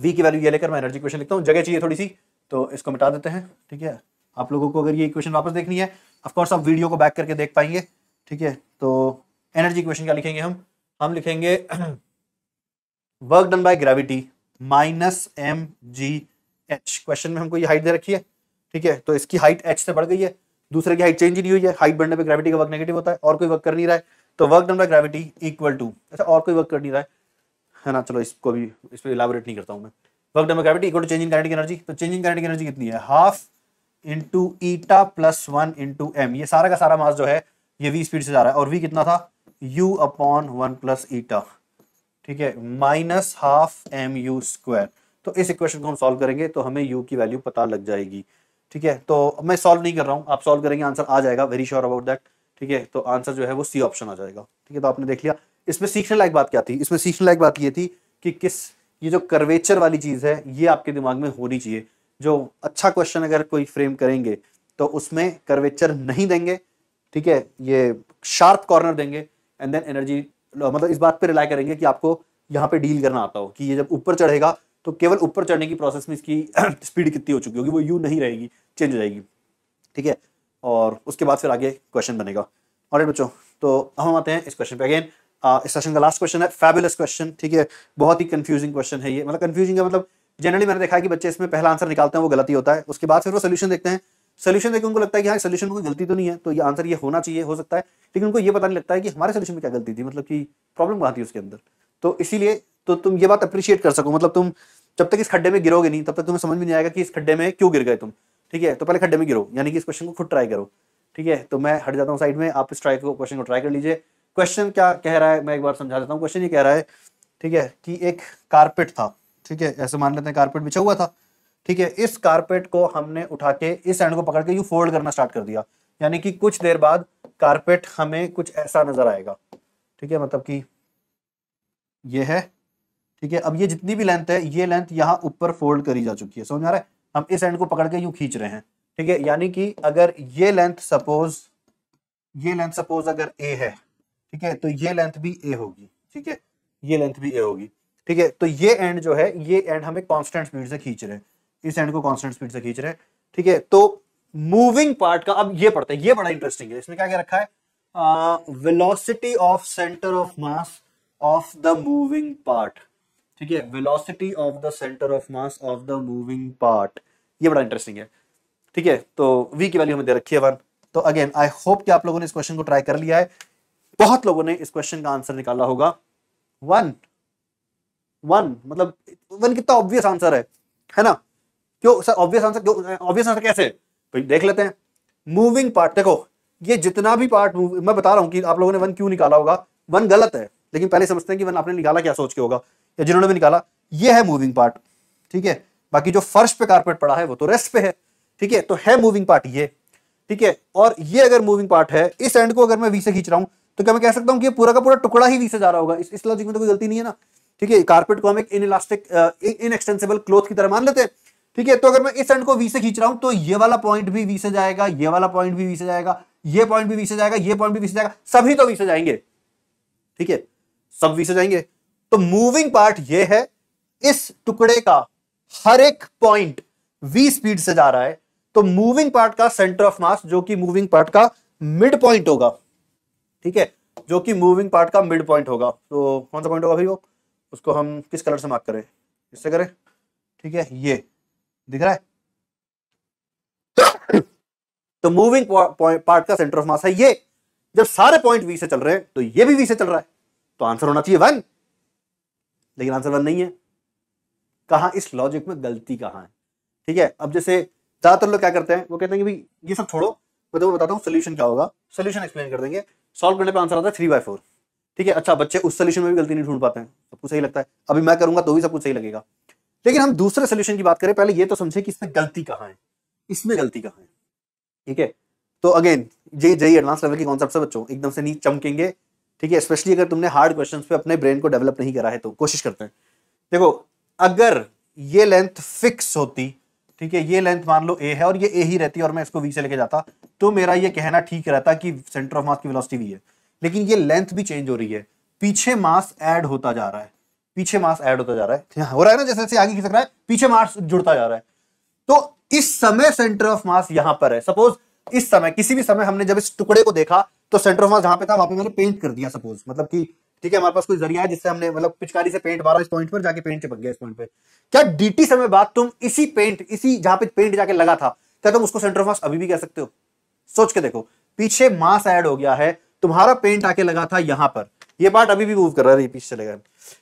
वी की वैल्यू ये लेकर मैं एनर्जी क्वेश्चन लिखता हूँ जगह चाहिए थोड़ी सी तो इसको मिटा देते हैं ठीक है आप लोगों को अगर ये क्वेश्चन वापस देखनी है ऑफकोर्स आप वीडियो को बैक करके देख पाएंगे ठीक है तो एनर्जी क्वेश्चन क्या लिखेंगे हम हम लिखेंगे work done by gravity minus M G H question में हमको ये हाइट दे रखी है ठीक है तो इसकी हाइट एच से बढ़ गई है दूसरे की हाइट चेंज ही नहीं हुई है हाइट बढ़ने पर ग्रेविटी का वर्क नेगेटिव होता है और कोई वर्क कर नहीं रहा है तो work done by gravity equal to अच्छा और कोई वर्क कर नहीं रहा है ना चलो इसको भी इस पर इलाबोरेट नहीं करता हूँ मैं work done by gravity equal to change in kinetic energy तो चेंज इन काइनेटिक एनर्जी कितनी है half into eta plus one into M ये सारा का सारा मास जो है ये वी स्पीड से जा रहा है और वी कितना था U upon one plus eta ठीक है minus half M U square तो इस इक्वेशन को हम सॉल्व करेंगे तो हमें यू की वैल्यू पता लग जाएगी ठीक है तो मैं सॉल्व नहीं कर रहा हूँ आप सॉल्व करेंगे आंसर आ जाएगा वेरी श्योर अबाउट दैट ठीक है तो आंसर जो है वो सी ऑप्शन आ जाएगा ठीक है तो आपने देख लिया इसमें सीखने लायक बात क्या थी इसमें सीखने लायक बात ये थी कि किस ये जो कर्वेचर वाली चीज है ये आपके दिमाग में होनी चाहिए जो अच्छा क्वेश्चन अगर कोई फ्रेम करेंगे तो उसमें कर्वेचर नहीं देंगे ठीक है ये शार्प कॉर्नर देंगे एंड देन एनर्जी मतलब इस बात पे रिलाई करेंगे कि आपको यहाँ पे डील करना आता हो कि ये जब ऊपर चढ़ेगा तो केवल ऊपर चढ़ने की प्रोसेस में इसकी स्पीड कितनी हो चुकी होगी वो यू नहीं रहेगी चेंज हो जाएगी ठीक है और उसके बाद फिर आगे क्वेश्चन बनेगा और बच्चों तो हम आते हैं इस क्वेश्चन पे अगेन इस सेशन का लास्ट क्वेश्चन है फेबुलस क्वेश्चन ठीक है बहुत ही कंफ्यूजिंग क्वेश्चन है ये मतलब कंफ्यूजिंग है मतलब जनरली मैंने देखा है कि बच्चे इसमें पहला आंसर निकालते हैं वो गलती होता है उसके बाद फिर वो सोल्यूशन देखते हैं सोल्यूशन देखिए उनको लगता है कि हाँ सोल्यूशन में कोई गलती तो नहीं है तो ये आंसर ये होना चाहिए हो सकता है लेकिन उनको ये पता नहीं लगता है कि हमारे सोल्यूशन में क्या गलती थी मतलब कि प्रॉब्लम कहाँ थी उसके अंदर तो इसीलिए तो तुम ये बात अप्रिशिएट कर सको मतलब तुम जब तक इस खड्डे में गिरोगे नहीं तब तक तुम्हें समझ में नहीं आएगा कि इस खड्डे में क्यों गिर गए तुम ठीक है तो पहले खड्डे में गिरो यानी कि इस क्वेश्चन को खुद ट्राई करो ठीक है तो मैं हट जाता हूँ साइड में आप इस ट्राई को क्वेश्चन को ट्राई कर लीजिए क्वेश्चन क्या कह रहा है मैं एक बार समझा देता हूँ क्वेश्चन ये कह रहा है ठीक है कि एक कारपेट था ठीक है ऐसे मान लेते हैं कारपेट बिछा हुआ था ठीक है इस कारपेट को हमने उठा के इस एंड को पकड़ के यू फोल्ड करना स्टार्ट कर दिया यानी कि कुछ देर बाद कारपेट हमें कुछ ऐसा नजर आएगा ठीक है मतलब कि ये है ठीक है अब ये जितनी भी लेंथ है ये लेंथ यहाँ ऊपर फोल्ड करी जा चुकी है समझ आ रहा है हम इस एंड को पकड़ के यूं खींच रहे हैं ठीक है यानी कि अगर ये लेंथ सपोज ये लेंथ सपोज अगर ए है ठीक है तो ये लेंथ भी ए होगी ठीक है ये लेंथ भी ए होगी ठीक है तो ये एंड जो है ये एंड हमें कॉन्स्टेंट स्पीड से खींच रहे हैं इस एंड को कॉन्स्टेंट स्पीड से खींच रहे हैं ठीक है तो मूविंग पार्ट का अब ये पड़ता है ये बड़ा इंटरेस्टिंग है इसमें क्या क्या रखा है velocity of centre of mass of the moving part ठीक है velocity of the centre of mass of the moving part ये बड़ा इंटरेस्टिंग है ठीक है तो वी की वैल्यू हमें दे रखी है वन तो अगेन आई होप कि आप लोगों ने इस क्वेश्चन को ट्राई कर लिया है बहुत लोगों ने इस क्वेश्चन का आंसर निकाला होगा वन वन मतलब वन कितना ऑब्वियस आंसर है है ना क्यों सर ऑब्वियस आंसर क्यों ऑब्वियस आंसर कैसे भाई देख लेते हैं मूविंग पार्ट देखो ये जितना भी पार्ट मैं बता रहा हूं कि आप लोगों ने वन क्यों निकाला होगा वन गलत है लेकिन पहले समझते हैं कि वन आपने निकाला क्या सोच के होगा या जिन्होंने भी निकाला ये है मूविंग पार्ट ठीक है बाकी जो फर्श पे कारपेट पड़ा है वो तो रेस्ट पे है ठीक है तो है मूविंग पार्ट ये ठीक है और ये अगर मूविंग पार्ट है इस एंड को अगर मैं वी से खींच रहा हूं तो क्या मैं कह सकता हूं कि पूरा का पूरा टुकड़ा ही वी से जा रहा होगा इस, इस लॉजिक में तो कोई गलती नहीं है ना ठीक है कारपेट को हम एक इनलास्टिक इन एक्सटेंसिबल क्लोथ की तरह मान लेते हैं ठीक है तो अगर मैं इस एंड को वी से खींच रहा हूं तो ये वाला पॉइंट भी वी से जाएगा ये वाला पॉइंट भी वी से जाएगा ये पॉइंट भी वी से जाएगा ये पॉइंट भी वी से जाएगा सभी तो वी से जाएंगे ठीक है सब वी से जाएंगे तो मूविंग पार्ट ये है इस टुकड़े का हर एक पॉइंट वी स्पीड से जा रहा है तो मूविंग पार्ट का सेंटर ऑफ मास जो कि मूविंग पार्ट का मिड पॉइंट होगा ठीक है जो कि मूविंग पार्ट का मिड पॉइंट होगा तो कौन सा पॉइंट होगा भाई वो उसको हम किस कलर से मार्क करें इससे करें ठीक है ये दिख रहा है तो मूविंग पार्ट का सेंटर ऑफ मास है ये जब सारे पॉइंट वी से चल रहे हैं तो ये भी वी से चल रहा है तो आंसर होना चाहिए वन लेकिन आंसर वन नहीं है कहा इस लॉजिक में गलती कहाँ है ठीक है अब जैसे ज्यादातर लोग क्या करते हैं वो कहते हैं कि भाई ये सब छोड़ो मैं तो बताता हूँ सोल्यूशन क्या होगा सोल्यूशन एक्सप्लेन कर देंगे सॉल्व करने पर आंसर आता है थ्री बाय फोर ठीक है अच्छा बच्चे उस सोल्यूशन में भी गलती नहीं ढूंढ पाते हैं सबको सही लगता है अभी मैं करूंगा तो भी सबको सही लगेगा लेकिन हम दूसरे सोल्यूशन की बात करें पहले ये तो समझे कि इसमें गलती कहाँ है इसमें गलती कहाँ है ठीक है तो अगेन ये जय एडवांस लेवल के कॉन्सेप्ट से बच्चों एकदम से नीचे चमकेंगे ठीक है स्पेशली अगर तुमने हार्ड क्वेश्चन पे अपने ब्रेन को डेवलप नहीं करा है तो कोशिश करते हैं देखो अगर ये लेंथ फिक्स होती ठीक है ये लेंथ मान लो ए है और ये ए ही रहती है और मैं इसको वी से लेके जाता तो मेरा ये कहना ठीक रहता कि सेंटर ऑफ मास की वेलोसिटी वी है लेकिन ये लेंथ भी चेंज हो रही है पीछे मास ऐड होता जा रहा है पीछे मास ऐड होता जा रहा है हाँ, हो रहा है ना जैसे जैसे आगे खींच रहा है पीछे मास जुड़ता जा रहा है तो इस समय सेंटर ऑफ मास यहां पर है सपोज इस समय किसी भी समय हमने जब इस टुकड़े को देखा तो सेंटर ऑफ मास जहां पे था वहां पे मैंने पेंट कर दिया सपोज मतलब कि ठीक है हमारे पास कोई जरिया है जिससे हमने मतलब पिचकारी से पेंट मारा इस पॉइंट पर जाके पेंट चिपक गया इस पॉइंट पर क्या डीटी समय बाद तुम इसी पेंट इसी जहां पे पेंट जाके लगा था क्या तुम उसको सेंटर ऑफ मास अभी भी कह सकते हो सोच के देखो पीछे मास एड हो गया है तुम्हारा पेंट आके लगा था यहां पर ये पार्ट अभी भी मूव कर रहा है पीछे चले गए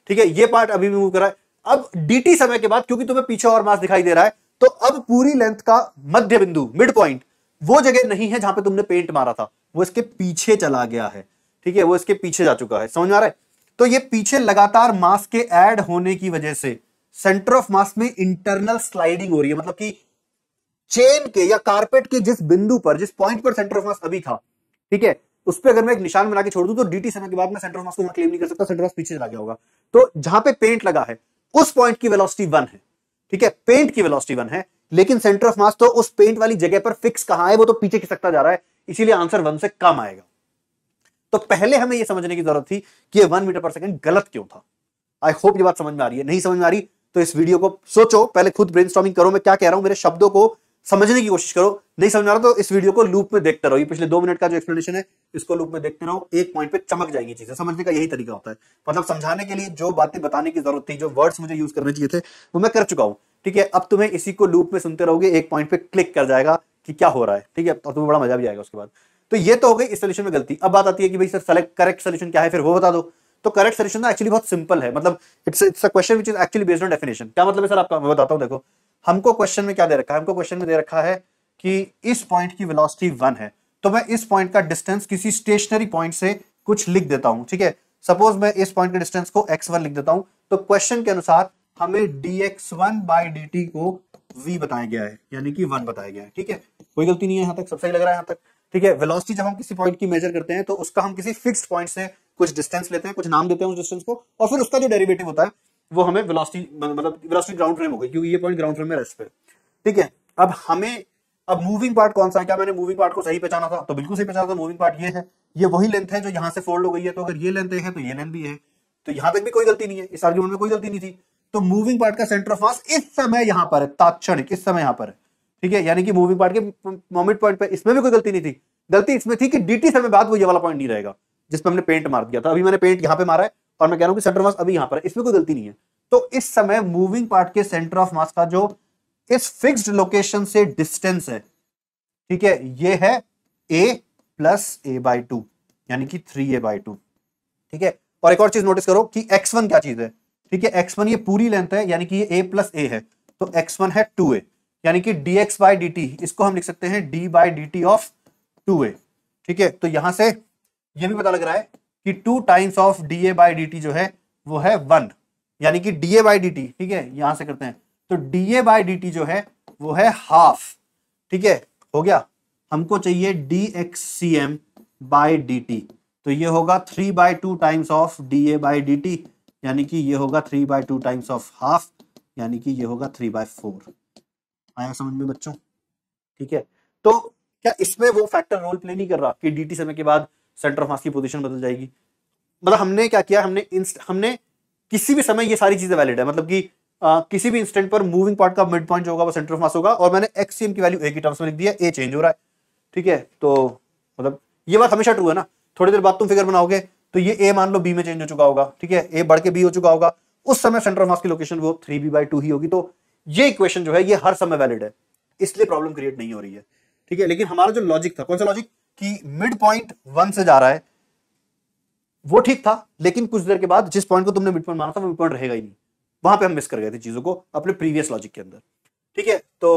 ठीक है ये पार्ट अभी भी मूव कर रहा है अब डीटी समय के बाद क्योंकि तुम्हें पीछे और मास दिखाई दे रहा है तो अब पूरी लेंथ का मध्य बिंदु मिड पॉइंट वो जगह नहीं है जहां पे तुमने पेंट मारा था वो इसके पीछे चला गया है ठीक है वो इसके पीछे जा चुका है समझ में आ रहा है तो ये पीछे लगातार मास के ऐड होने की वजह से सेंटर ऑफ मास में इंटरनल स्लाइडिंग हो रही है मतलब कि चेन के या कारपेट के जिस बिंदु पर जिस पॉइंट पर सेंटर ऑफ मास अभी था ठीक है उस पर अगर मैं एक निशान बना के छोड़ दू तो डीटी समय के बाद मैं सेंटर ऑफ मास को क्लेम नहीं कर सकता सेंटर ऑफ पीछे चला गया होगा तो जहां पे पेंट लगा है उस पॉइंट की वेलोसिटी वन है ठीक है पेंट की वेलोसिटी वन है लेकिन सेंटर ऑफ मास तो उस पेंट वाली जगह पर फिक्स कहां है वो तो पीछे खिसकता जा रहा है इसीलिए आंसर वन से कम आएगा तो पहले हमें यह समझने की जरूरत थी कि ये वन मीटर पर सेकंड गलत क्यों था आई होप ये बात समझ में आ रही है नहीं समझ में आ रही तो इस वीडियो को सोचो पहले खुद ब्रेन करो मैं क्या कह रहा हूं मेरे शब्दों को समझने की कोशिश करो नहीं समझ आ रहा तो इस वीडियो को लूप में देखते रहो ये पिछले दो मिनट का जो एक्सप्लेनेशन है इसको लूप में देखते रहो एक पॉइंट पे चमक जाएंगी चीजें समझने का यही तरीका होता है मतलब समझाने के लिए जो बातें बताने की जरूरत थी जो वर्ड्स मुझे यूज करने चाहिए थे वो मैं कर चुका हूँ ठीक है अब तुम्हें इसी को लूप में सुनते रहोगे एक पॉइंट पे क्लिक कर जाएगा कि क्या हो रहा है ठीक है और तुम्हें बड़ा मजा भी आएगा उसके बाद तो ये तो हो गई इस सोल्यूशन में गलती अब बात आती है कि भाई सर सेलेक्ट करेक्ट सोल्यूशन क्या है फिर वो बता दो तो करेक्ट सोल्यूशन एक्चुअली बहुत सिंपल है मतलब it's it's question which is actually based on definition क्या मतलब है सर आपका मैं बताता हूँ देखो हमको क्वेश्चन में क्या दे रखा है हमको क्वेश्चन में दे रखा है कि इस पॉइंट की वेलोसिटी वन है तो मैं इस पॉइंट का डिस्टेंस किसी स्टेशनरी पॉइंट से कुछ लिख देता हूं ठीक है सपोज मैं इस पॉइंट के डिस्टेंस को वन लिख देता हूं तो क्वेश्चन के अनुसार हमें D X one by D T को वी बताया गया है यानी कि वन बताया गया है ठीक है कोई गलती नहीं है यहां तक सब सही लग रहा है यहां तक ठीक है वेलोसिटी जब हम किसी पॉइंट की मेजर करते हैं तो उसका हम किसी फिक्स्ड पॉइंट से कुछ डिस्टेंस लेते हैं कुछ नाम देते हैं उस डिस्टेंस को और फिर उसका जो डेरिवेटिव होता है वो हमें वेलोसिटी मतलब ग्राउंड फ्रेम हो गई क्योंकि ये पॉइंट ग्राउंड फ्रेम में रेस्ट पे ठीक है अब हमें अब मूविंग पार्ट कौन सा है क्या मैंने मूविंग पार्ट को सही पहचाना था तो बिल्कुल सही पहचाना था मूविंग पार्ट ये है ये वही लेंथ है जो यहाँ से फोल्ड हो गई है तो अगर ये लेंथ है तो ये लेंथ भी है तो यहाँ तक भी कोई गलती नहीं है इस आर्ग्यूमेंट में कोई गलती नहीं थी तो मूविंग पार्ट का सेंटर ऑफ मास इस समय यहाँ पर है ताक्षणिक इस समय यहाँ पर है ठीक है यानी कि मूविंग पार्ट के मोमेंट पॉइंट पर इसमें भी कोई गलती नहीं थी गलती इसमें थी कि डीटी समय बाद वो ये वाला पॉइंट नहीं रहेगा जिसमें हमने पेंट मार दिया था अभी मैंने पेंट यहाँ पे मारा है और मैं कह रहा हूँ सेंटर मास अभी यहां पर इसमें कोई गलती नहीं है तो इस समय मूविंग पार्ट के सेंटर ऑफ मास का जो इस फिक्स्ड लोकेशन से डिस्टेंस है ठीक है ये है A plus A by two यानी कि थ्री ए बाय टू ठीक है और एक और चीज नोटिस करो कि एक्स वन क्या चीज है ठीक है एक्स वन ये पूरी लेंथ है यानी कि ये ए प्लस ए है तो एक्स वन है टू ए यानी कि D X by D T इसको हम लिख सकते हैं D by D T of two A ठीक है तो यहां से ये भी पता लग रहा है कि two times of D A by D T जो है वो है वन यानी कि D A by D T ठीक है यहां से करते हैं तो D A by D T जो है वो है हाफ ठीक है हो गया हमको चाहिए D X C M by D T तो ये होगा three by two times of D A by D T यानी कि ये होगा three by two times of half यानी कि ये होगा थ्री बाय फोर आया समझ में बच्चों ठीक है तो क्या इसमें वो फैक्टर रोल प्ले नहीं कर रहा कि डीटी समय के बाद सेंटर ऑफ मास की पोजीशन बदल जाएगी मतलब हमने क्या किया हमने हमने किसी भी समय ये सारी चीज़ें वैलिड है मतलब कि आ, किसी भी इंस्टेंट पर मूविंग पार्ट का मिड पॉइंट जो होगा वो सेंटर ऑफ मास होगा और मैंने एक्स की वैल्यू ए की टर्म्स में लिख दिया ए चेंज हो रहा है ठीक है तो मतलब ये बात हमेशा ट्रू है ना थोड़ी देर बाद तुम फिगर बनाओगे तो ये ए मान लो बी में चेंज हो चुका होगा ठीक है ए बढ़ के बी हो चुका होगा उस समय सेंटर ऑफ मास की लोकेशन वो थ्री बी बाई टू ही होगी तो ये इक्वेशन जो है ये हर समय वैलिड है इसलिए प्रॉब्लम क्रिएट नहीं हो रही है ठीक है लेकिन हमारा जो लॉजिक था कौन सा लॉजिक कि मिड पॉइंट वन से जा रहा है वो ठीक था लेकिन कुछ देर के बाद जिस पॉइंट को तुमने मिड पॉइंट माना था वो मिड पॉइंट रहेगा ही नहीं वहां पे हम मिस कर गए थे चीजों को अपने प्रीवियस लॉजिक के अंदर ठीक है तो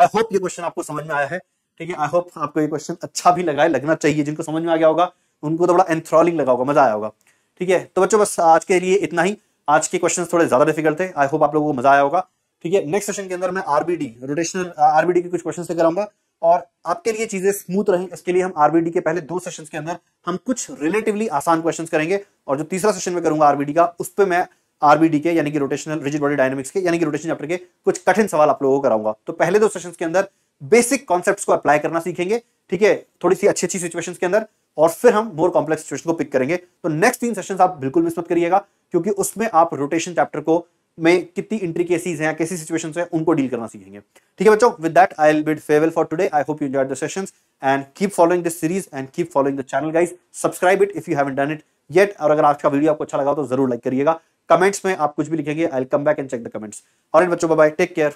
आई होप ये क्वेश्चन आपको समझ में आया है ठीक है आई होप आपको ये क्वेश्चन अच्छा भी लगा है लगना चाहिए जिनको समझ में आ गया होगा उनको तो बड़ा एंथ्रॉलिंग लगा होगा मजा आया होगा ठीक है तो बच्चों बस आज के लिए इतना ही आज के क्वेश्चन थोड़े ज्यादा डिफिकल्ट थे आई होप आप लोगों को मजा आया होगा ठीक है नेक्स्ट सेशन के अंदर मैं आरबीडी रोटेशनल आरबीडी के कुछ क्वेश्चन से कराऊंगा और आपके लिए चीजें स्मूथ रहें इसके लिए हम आरबीडी के पहले दो सेशन के अंदर हम कुछ रिलेटिवली आसान क्वेश्चन करेंगे और जो तीसरा सेशन में करूंगा आरबीडी का उस पर मैं आरबीडी के यानी कि रोटेशनल रिजिड बॉडी डायनेमिक्स के यानी कि रोटेशन चैप्टर के कुछ कठिन सवाल आप लोगों को कराऊंगा तो पहले दो सेशन के अंदर बेसिक कॉन्सेप्ट को अप्लाई करना सीखेंगे ठीक है थोड़ी सी अच्छी अच्छी सिचुएशन के अंदर और फिर हम मोर कॉम्प्लेक्स सिचुएशन को पिक करेंगे तो नेक्स्ट तीन सेशन आप बिल्कुल मिस मत करिएगा क्योंकि उसमें आप रोटेशन चैप्टर को में कितनी इंट्रिकेसीज हैं कैसी सिचुएशन है उनको डील करना सीखेंगे ठीक है बच्चों with that I bid farewell for today I hope you enjoy the sessions and keep following this series and keep following the channel guys subscribe it if you haven't done it yet और अगर आज का video आपको अच्छा लगा तो जरूर like करिएगा कमेंट्स में आप कुछ भी लिखेंगे I come back and check the comments और बच्चों बाय टेक केयर